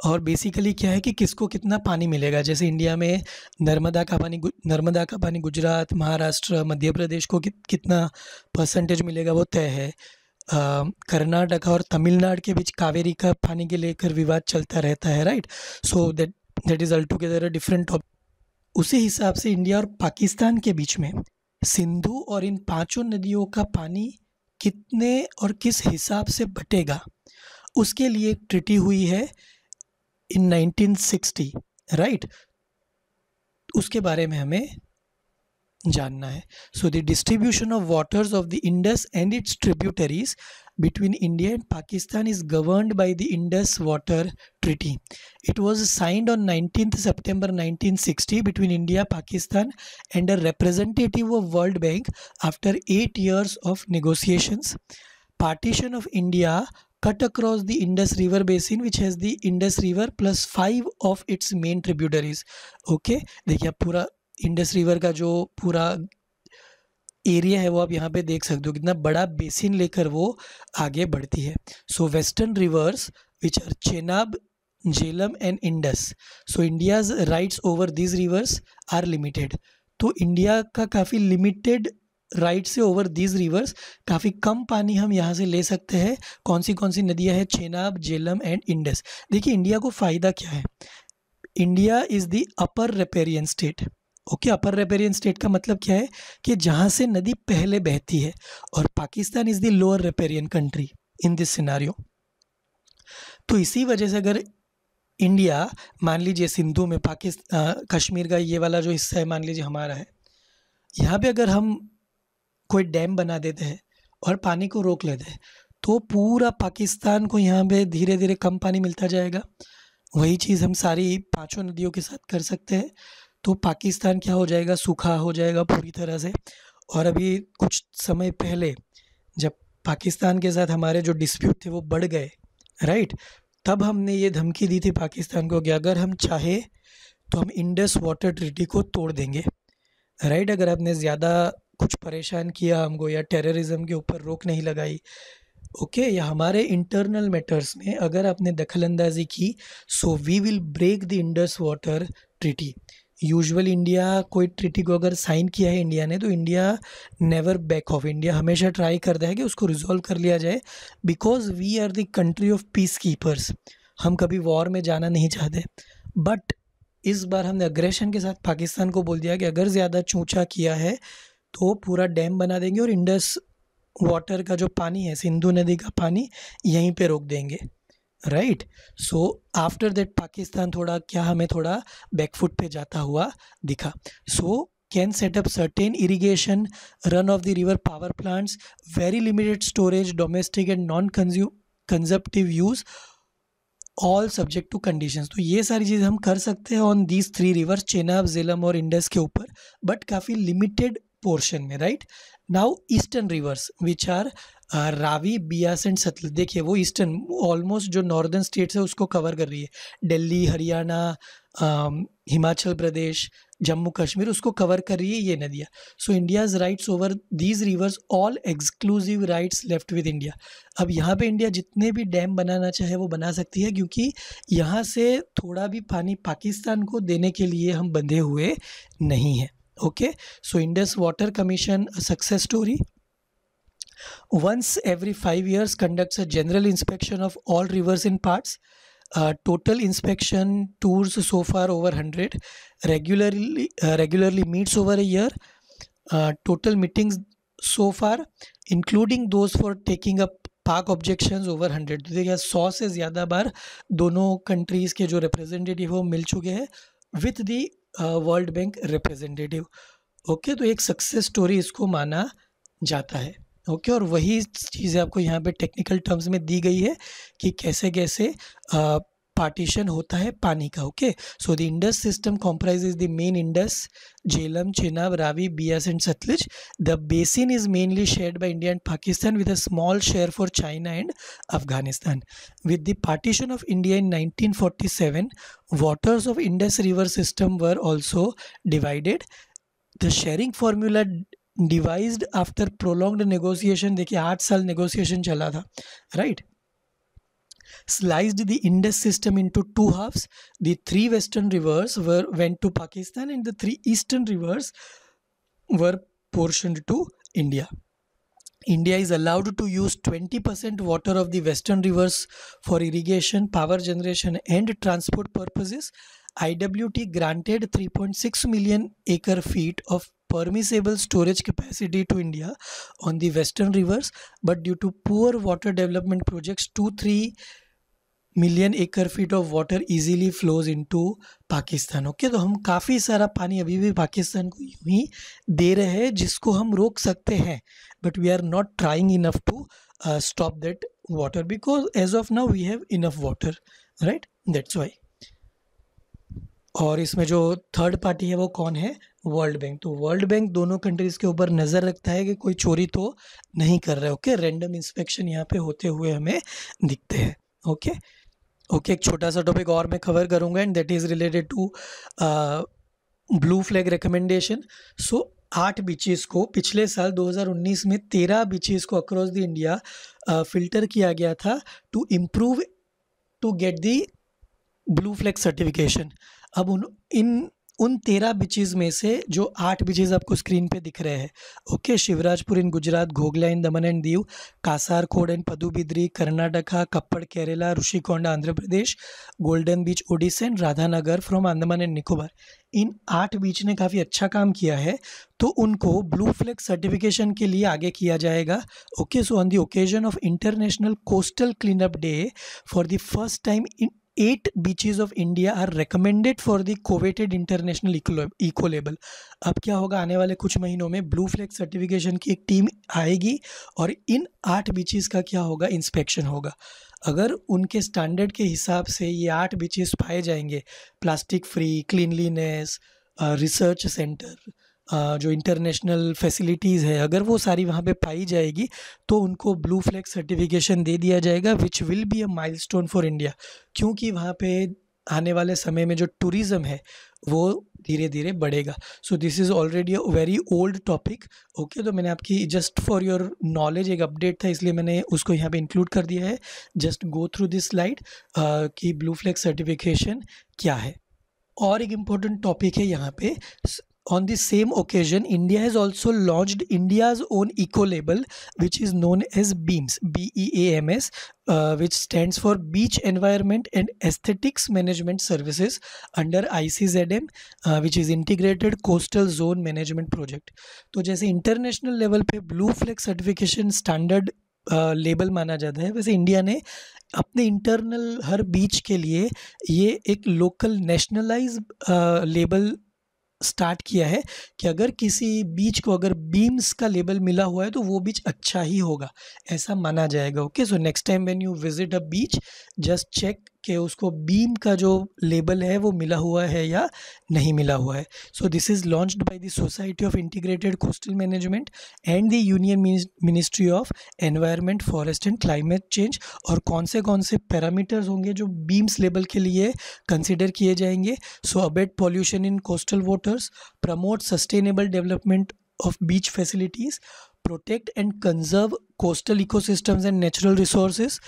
और बेसिकली क्या है कि किसको कितना पानी मिलेगा जैसे इंडिया में नर्मदा का पानी नर्मदा का पानी गुजरात महाराष्ट्र मध्य प्रदेश को कि, कितना परसेंटेज मिलेगा वो तय है कर्नाटका और तमिलनाडु के बीच कावेरी का पानी के लेकर विवाद चलता रहता है right so that that is all together a different उसी हिसाब से इंडिया और पाकिस्तान के बीच में सिंधु और इन पांचों नदियों का पानी कितने और किस हिसाब से बटेगा उसके लिए एक ट्रिटी हुई है इन 1960 राइट उसके बारे में हमें जानना है so the distribution of waters of the Indus and its tributaries between India and Pakistan is govern by the Indus Water Treaty it was signed on nineteen September nineteen sixty between India Pakistan and a representative of World Bank after eight years of negotiations partition of India cut across the Indus river basin which has the Indus river plus five of its main tributaries okay देखिए पूरा Indus river का जो पूरा area है वो आप यहाँ पे देख सकते हो कितना बड़ा बेसिन लेकर वो आगे बढ़ती है so western rivers which are Chenab Jhelum and Indus so India's rights over these rivers are limited तो इंडिया का काफ़ी लिमिटेड राइट से ओवर दीज रिवर्स काफ़ी कम पानी हम यहाँ से ले सकते हैं कौन सी कौन सी नदियाँ हैं चेनाब झेलम एंड इंडस देखिए इंडिया को फ़ायदा क्या है India is the upper riparian state okay upper riparian state का मतलब क्या है कि जहाँ से नदी पहले बहती है और Pakistan is the lower riparian country in this scenario तो इसी वजह से अगर इंडिया मान लीजिए सिंधु में पाकिस्तान कश्मीर का ये वाला जो हिस्सा है मान लीजिए हमारा है यहाँ पे अगर हम कोई डैम बना देते हैं और पानी को रोक लेते हैं तो पूरा पाकिस्तान को यहाँ पे धीरे धीरे कम पानी मिलता जाएगा वही चीज़ हम सारी पांचों नदियों के साथ कर सकते हैं तो पाकिस्तान क्या हो जाएगा सूखा हो जाएगा पूरी तरह से और अभी कुछ समय पहले जब पाकिस्तान के साथ हमारे जो डिस्प्यूट थे वो बढ़ गए राइट तब हमने ये धमकी दी थी पाकिस्तान को कि अगर हम चाहे तो हम इंडस वाटर ट्रिटी को तोड़ देंगे राइट अगर आपने ज़्यादा कुछ परेशान किया हमको या टेररिज्म के ऊपर रोक नहीं लगाई ओके okay, या हमारे इंटरनल मैटर्स में अगर आपने दखल अंदाजी की so we will break the Indus Water Treaty usual India कोई ट्रिटी को अगर साइन किया है इंडिया ने तो India never back off India हमेशा ट्राई करता है कि उसको रिजॉल्व कर लिया जाए because we are the country of peace keepers हम कभी वॉर में जाना नहीं चाहते बट इस बार हमने अग्रेशन के साथ पाकिस्तान को बोल दिया कि अगर ज़्यादा चूचा किया है तो पूरा डैम बना देंगे और इंडस वाटर का जो पानी है सिंधु नदी का पानी यहीं पे रोक देंगे right so after that Pakistan थोड़ा क्या हमें थोड़ा बैकफुट पे जाता हुआ दिखा so can set up certain irrigation run of the river power plants very limited storage domestic and non consu consumptive use all subject to condition तो ये सारी चीज़ हम कर सकते हैं on these three rivers Chenab Jhelum और इंडस के ऊपर बट काफ़ी लिमिटेड पोर्शन में right now eastern rivers which are Ravi Beas and Sutlej देखिए वो ईस्टर्न ऑलमोस्ट जो नॉर्दर्न स्टेट्स है उसको कवर कर रही है दिल्ली हरियाणा हिमाचल प्रदेश जम्मू कश्मीर उसको कवर कर रही है ये नदियाँ so India's rights over these rivers all exclusive rights left with India अब यहाँ पे इंडिया जितने भी डैम बनाना चाहे वो बना सकती है क्योंकि यहाँ से थोड़ा भी पानी पाकिस्तान को देने के लिए हम बंधे हुए नहीं हैं okay so Indus water commission success story once every 5 years conducts a general inspection of all rivers in parts uh, total inspection tours so far over 100 regularly uh, regularly meets over a year uh, total meetings so far including those for taking up Pak objections over hundred देखिए सौ से ज़्यादा बार दोनों countries के जो representative हो मिल चुके हैं with the World Bank representative okay तो एक सक्सेस स्टोरी इसको माना जाता है ओके okay, और वही चीज़ें आपको यहाँ पे टेक्निकल टर्म्स में दी गई है कि कैसे कैसे पार्टीशन होता है पानी का okay so the Indus system comprise is the main Indus Jhelum Chenab Ravi Beas and Sutlej the basin is mainly shared by India and Pakistan with a small share for China and Afghanistan with the partition of India in 1947 waters of Indus river system were also divided the sharing formula Devised after prolonged negotiation, देखिए आठ साल negotiation चला था right sliced the Indus system into two halves. The three western rivers were went to Pakistan and the three eastern rivers were portioned to India. India is allowed to use 20% water of the western rivers for irrigation, power generation and transport purposes IWT granted 3.6 million acre feet of permissible storage capacity to India on the western rivers, but due to poor water development projects, 2 3 million acre feet of water easily flows into Pakistan okay तो हम काफ़ी सारा पानी अभी भी पाकिस्तान को यूं ही दे रहे हैं जिसको हम रोक सकते हैं but we are not trying enough to stop that water because as of now we have enough water right that's why और इसमें जो थर्ड पार्टी है वो कौन है वर्ल्ड बैंक तो वर्ल्ड बैंक दोनों कंट्रीज़ के ऊपर नज़र रखता है कि कोई चोरी तो नहीं कर रहा ओके रैंडम इंस्पेक्शन यहाँ पे होते हुए हमें दिखते हैं ओके ओके एक छोटा सा टॉपिक और मैं कवर करूँगा and that is related to blue flag recommendation so आठ बीचेस को पिछले साल 2019 में तेरह बीचेस को अक्रॉस द इंडिया फिल्टर किया गया था to improve to get the blue flag certification अब उन इन उन तेरह बिचेज़ में से जो आठ बिचेज़ आपको स्क्रीन पे दिख रहे हैं okay Shivrajpur in Gujarat Ghoghla in Daman and Diu Kasarkod and Padubidri Karnataka Kappad Kerala Rushikonda Andhra Pradesh golden beach Odisha and Radhanagar from Andaman and Nicobar इन आठ बीच ने काफ़ी अच्छा काम किया है तो उनको ब्लू फ्लैग सर्टिफिकेशन के लिए आगे किया जाएगा okay so on the occasion of international coastal cleanup day for the first time in eight beaches of India are recommended for the coveted international eco label अब क्या होगा आने वाले कुछ महीनों में ब्लू फ्लैग सर्टिफिकेशन की एक टीम आएगी और इन आठ बीचेस का क्या होगा इंस्पेक्शन होगा अगर उनके स्टैंडर्ड के हिसाब से ये आठ बीचेस पाए जाएंगे plastic free cleanliness research centre जो इंटरनेशनल फैसिलिटीज़ है अगर वो सारी वहाँ पे पाई जाएगी तो उनको ब्लू फ्लैग सर्टिफिकेशन दे दिया जाएगा which will be a milestone for India क्योंकि वहाँ पे आने वाले समय में जो टूरिज़्म है वो धीरे धीरे बढ़ेगा so this is already a very old topic okay तो मैंने आपकी जस्ट फॉर योर नॉलेज एक अपडेट था इसलिए मैंने उसको यहाँ पे इंक्लूड कर दिया है just go through this slide कि ब्लू फ्लैग सर्टिफिकेशन क्या है और एक इम्पॉर्टेंट टॉपिक है यहाँ पे On the same occasion, India has also launched India's own eco label, which is known as BEAMS, B E A M S, uh, which stands for Beach Environment and Aesthetics Management Services under ICZM, uh, which is Integrated Coastal Zone Management Project. तो जैसे international level पे blue flag certification standard label माना जाता है वैसे India ने अपने internal हर बीच के लिए ये एक लोकल नेशनलाइज लेबल स्टार्ट किया है कि अगर किसी बीच को अगर बीम्स का लेबल मिला हुआ है तो वो बीच अच्छा ही होगा ऐसा माना जाएगा okay so next time when you visit a beach just check कि उसको बीम का जो लेबल है वो मिला हुआ है या नहीं मिला हुआ है so this is launched by the society of integrated coastal management and the union ministry of environment forest and climate change और कौन से कौन से पैरामीटर्स होंगे जो बीम्स लेबल के लिए कंसिडर किए जाएंगे so abate pollution in coastal waters promote sustainable development of beach facilities protect and conserve coastal ecosystems and natural resources,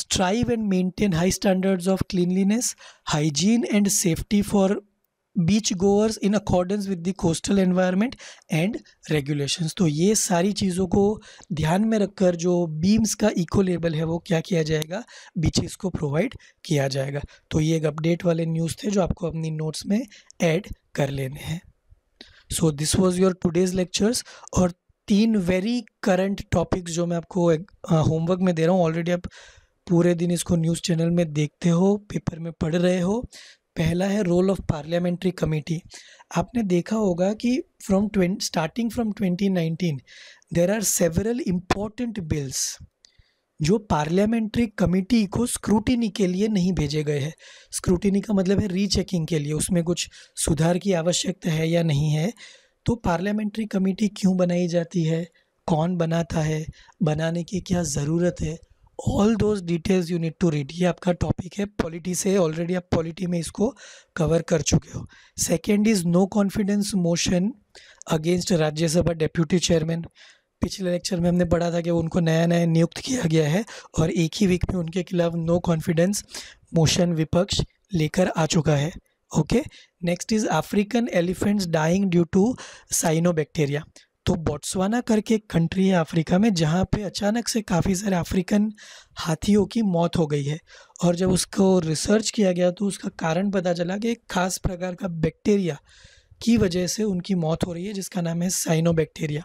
strive and maintain high standards of cleanliness, hygiene, and safety for beach goers in accordance with the coastal environment and regulations तो ये सारी चीज़ों को ध्यान में रखकर जो beams का इको लेबल है वो क्या किया जाएगा बीचेस को प्रोवाइड किया जाएगा तो ये एक अपडेट वाले न्यूज़ थे जो आपको अपनी नोट्स में ऐड कर लेने हैं so this was your today's lectures और तीन वेरी करंट टॉपिक्स जो मैं आपको होमवर्क हाँ, में दे रहा हूँ ऑलरेडी आप पूरे दिन इसको न्यूज़ चैनल में देखते हो पेपर में पढ़ रहे हो पहला है रोल ऑफ पार्लियामेंट्री कमेटी आपने देखा होगा कि from starting from 2019 there are several important bills जो पार्लियामेंट्री कमेटी को स्क्रूटिनी के लिए नहीं भेजे गए हैं स्क्रूटिनी का मतलब है रीचेकिंग के लिए उसमें कुछ सुधार की आवश्यकता है या नहीं है तो पार्लियामेंट्री कमेटी क्यों बनाई जाती है कौन बनाता है बनाने की क्या ज़रूरत है all those details you need to read ये आपका टॉपिक है पॉलिटी से ऑलरेडी आप पॉलिटी में इसको कवर कर चुके हो second is no confidence motion against Rajya Sabha deputy chairman पिछले लेक्चर में हमने पढ़ा था कि उनको नया नया नियुक्त किया गया है और एक ही वीक में उनके खिलाफ नो कॉन्फिडेंस मोशन विपक्ष लेकर आ चुका है okay next is African elephants dying due to bacteria तो बोट्सवाना करके एक कंट्री है अफ्रीका में जहाँ पे अचानक से काफ़ी सारे अफ्रीकन हाथियों की मौत हो गई है और जब उसको रिसर्च किया गया तो उसका कारण पता चला कि एक खास प्रकार का बैक्टीरिया की वजह से उनकी मौत हो रही है जिसका नाम है बैक्टीरिया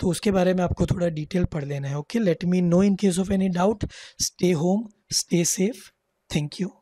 तो उसके बारे में आपको थोड़ा डिटेल पढ़ लेना है okay let me know in case of any doubt stay home stay safe thank you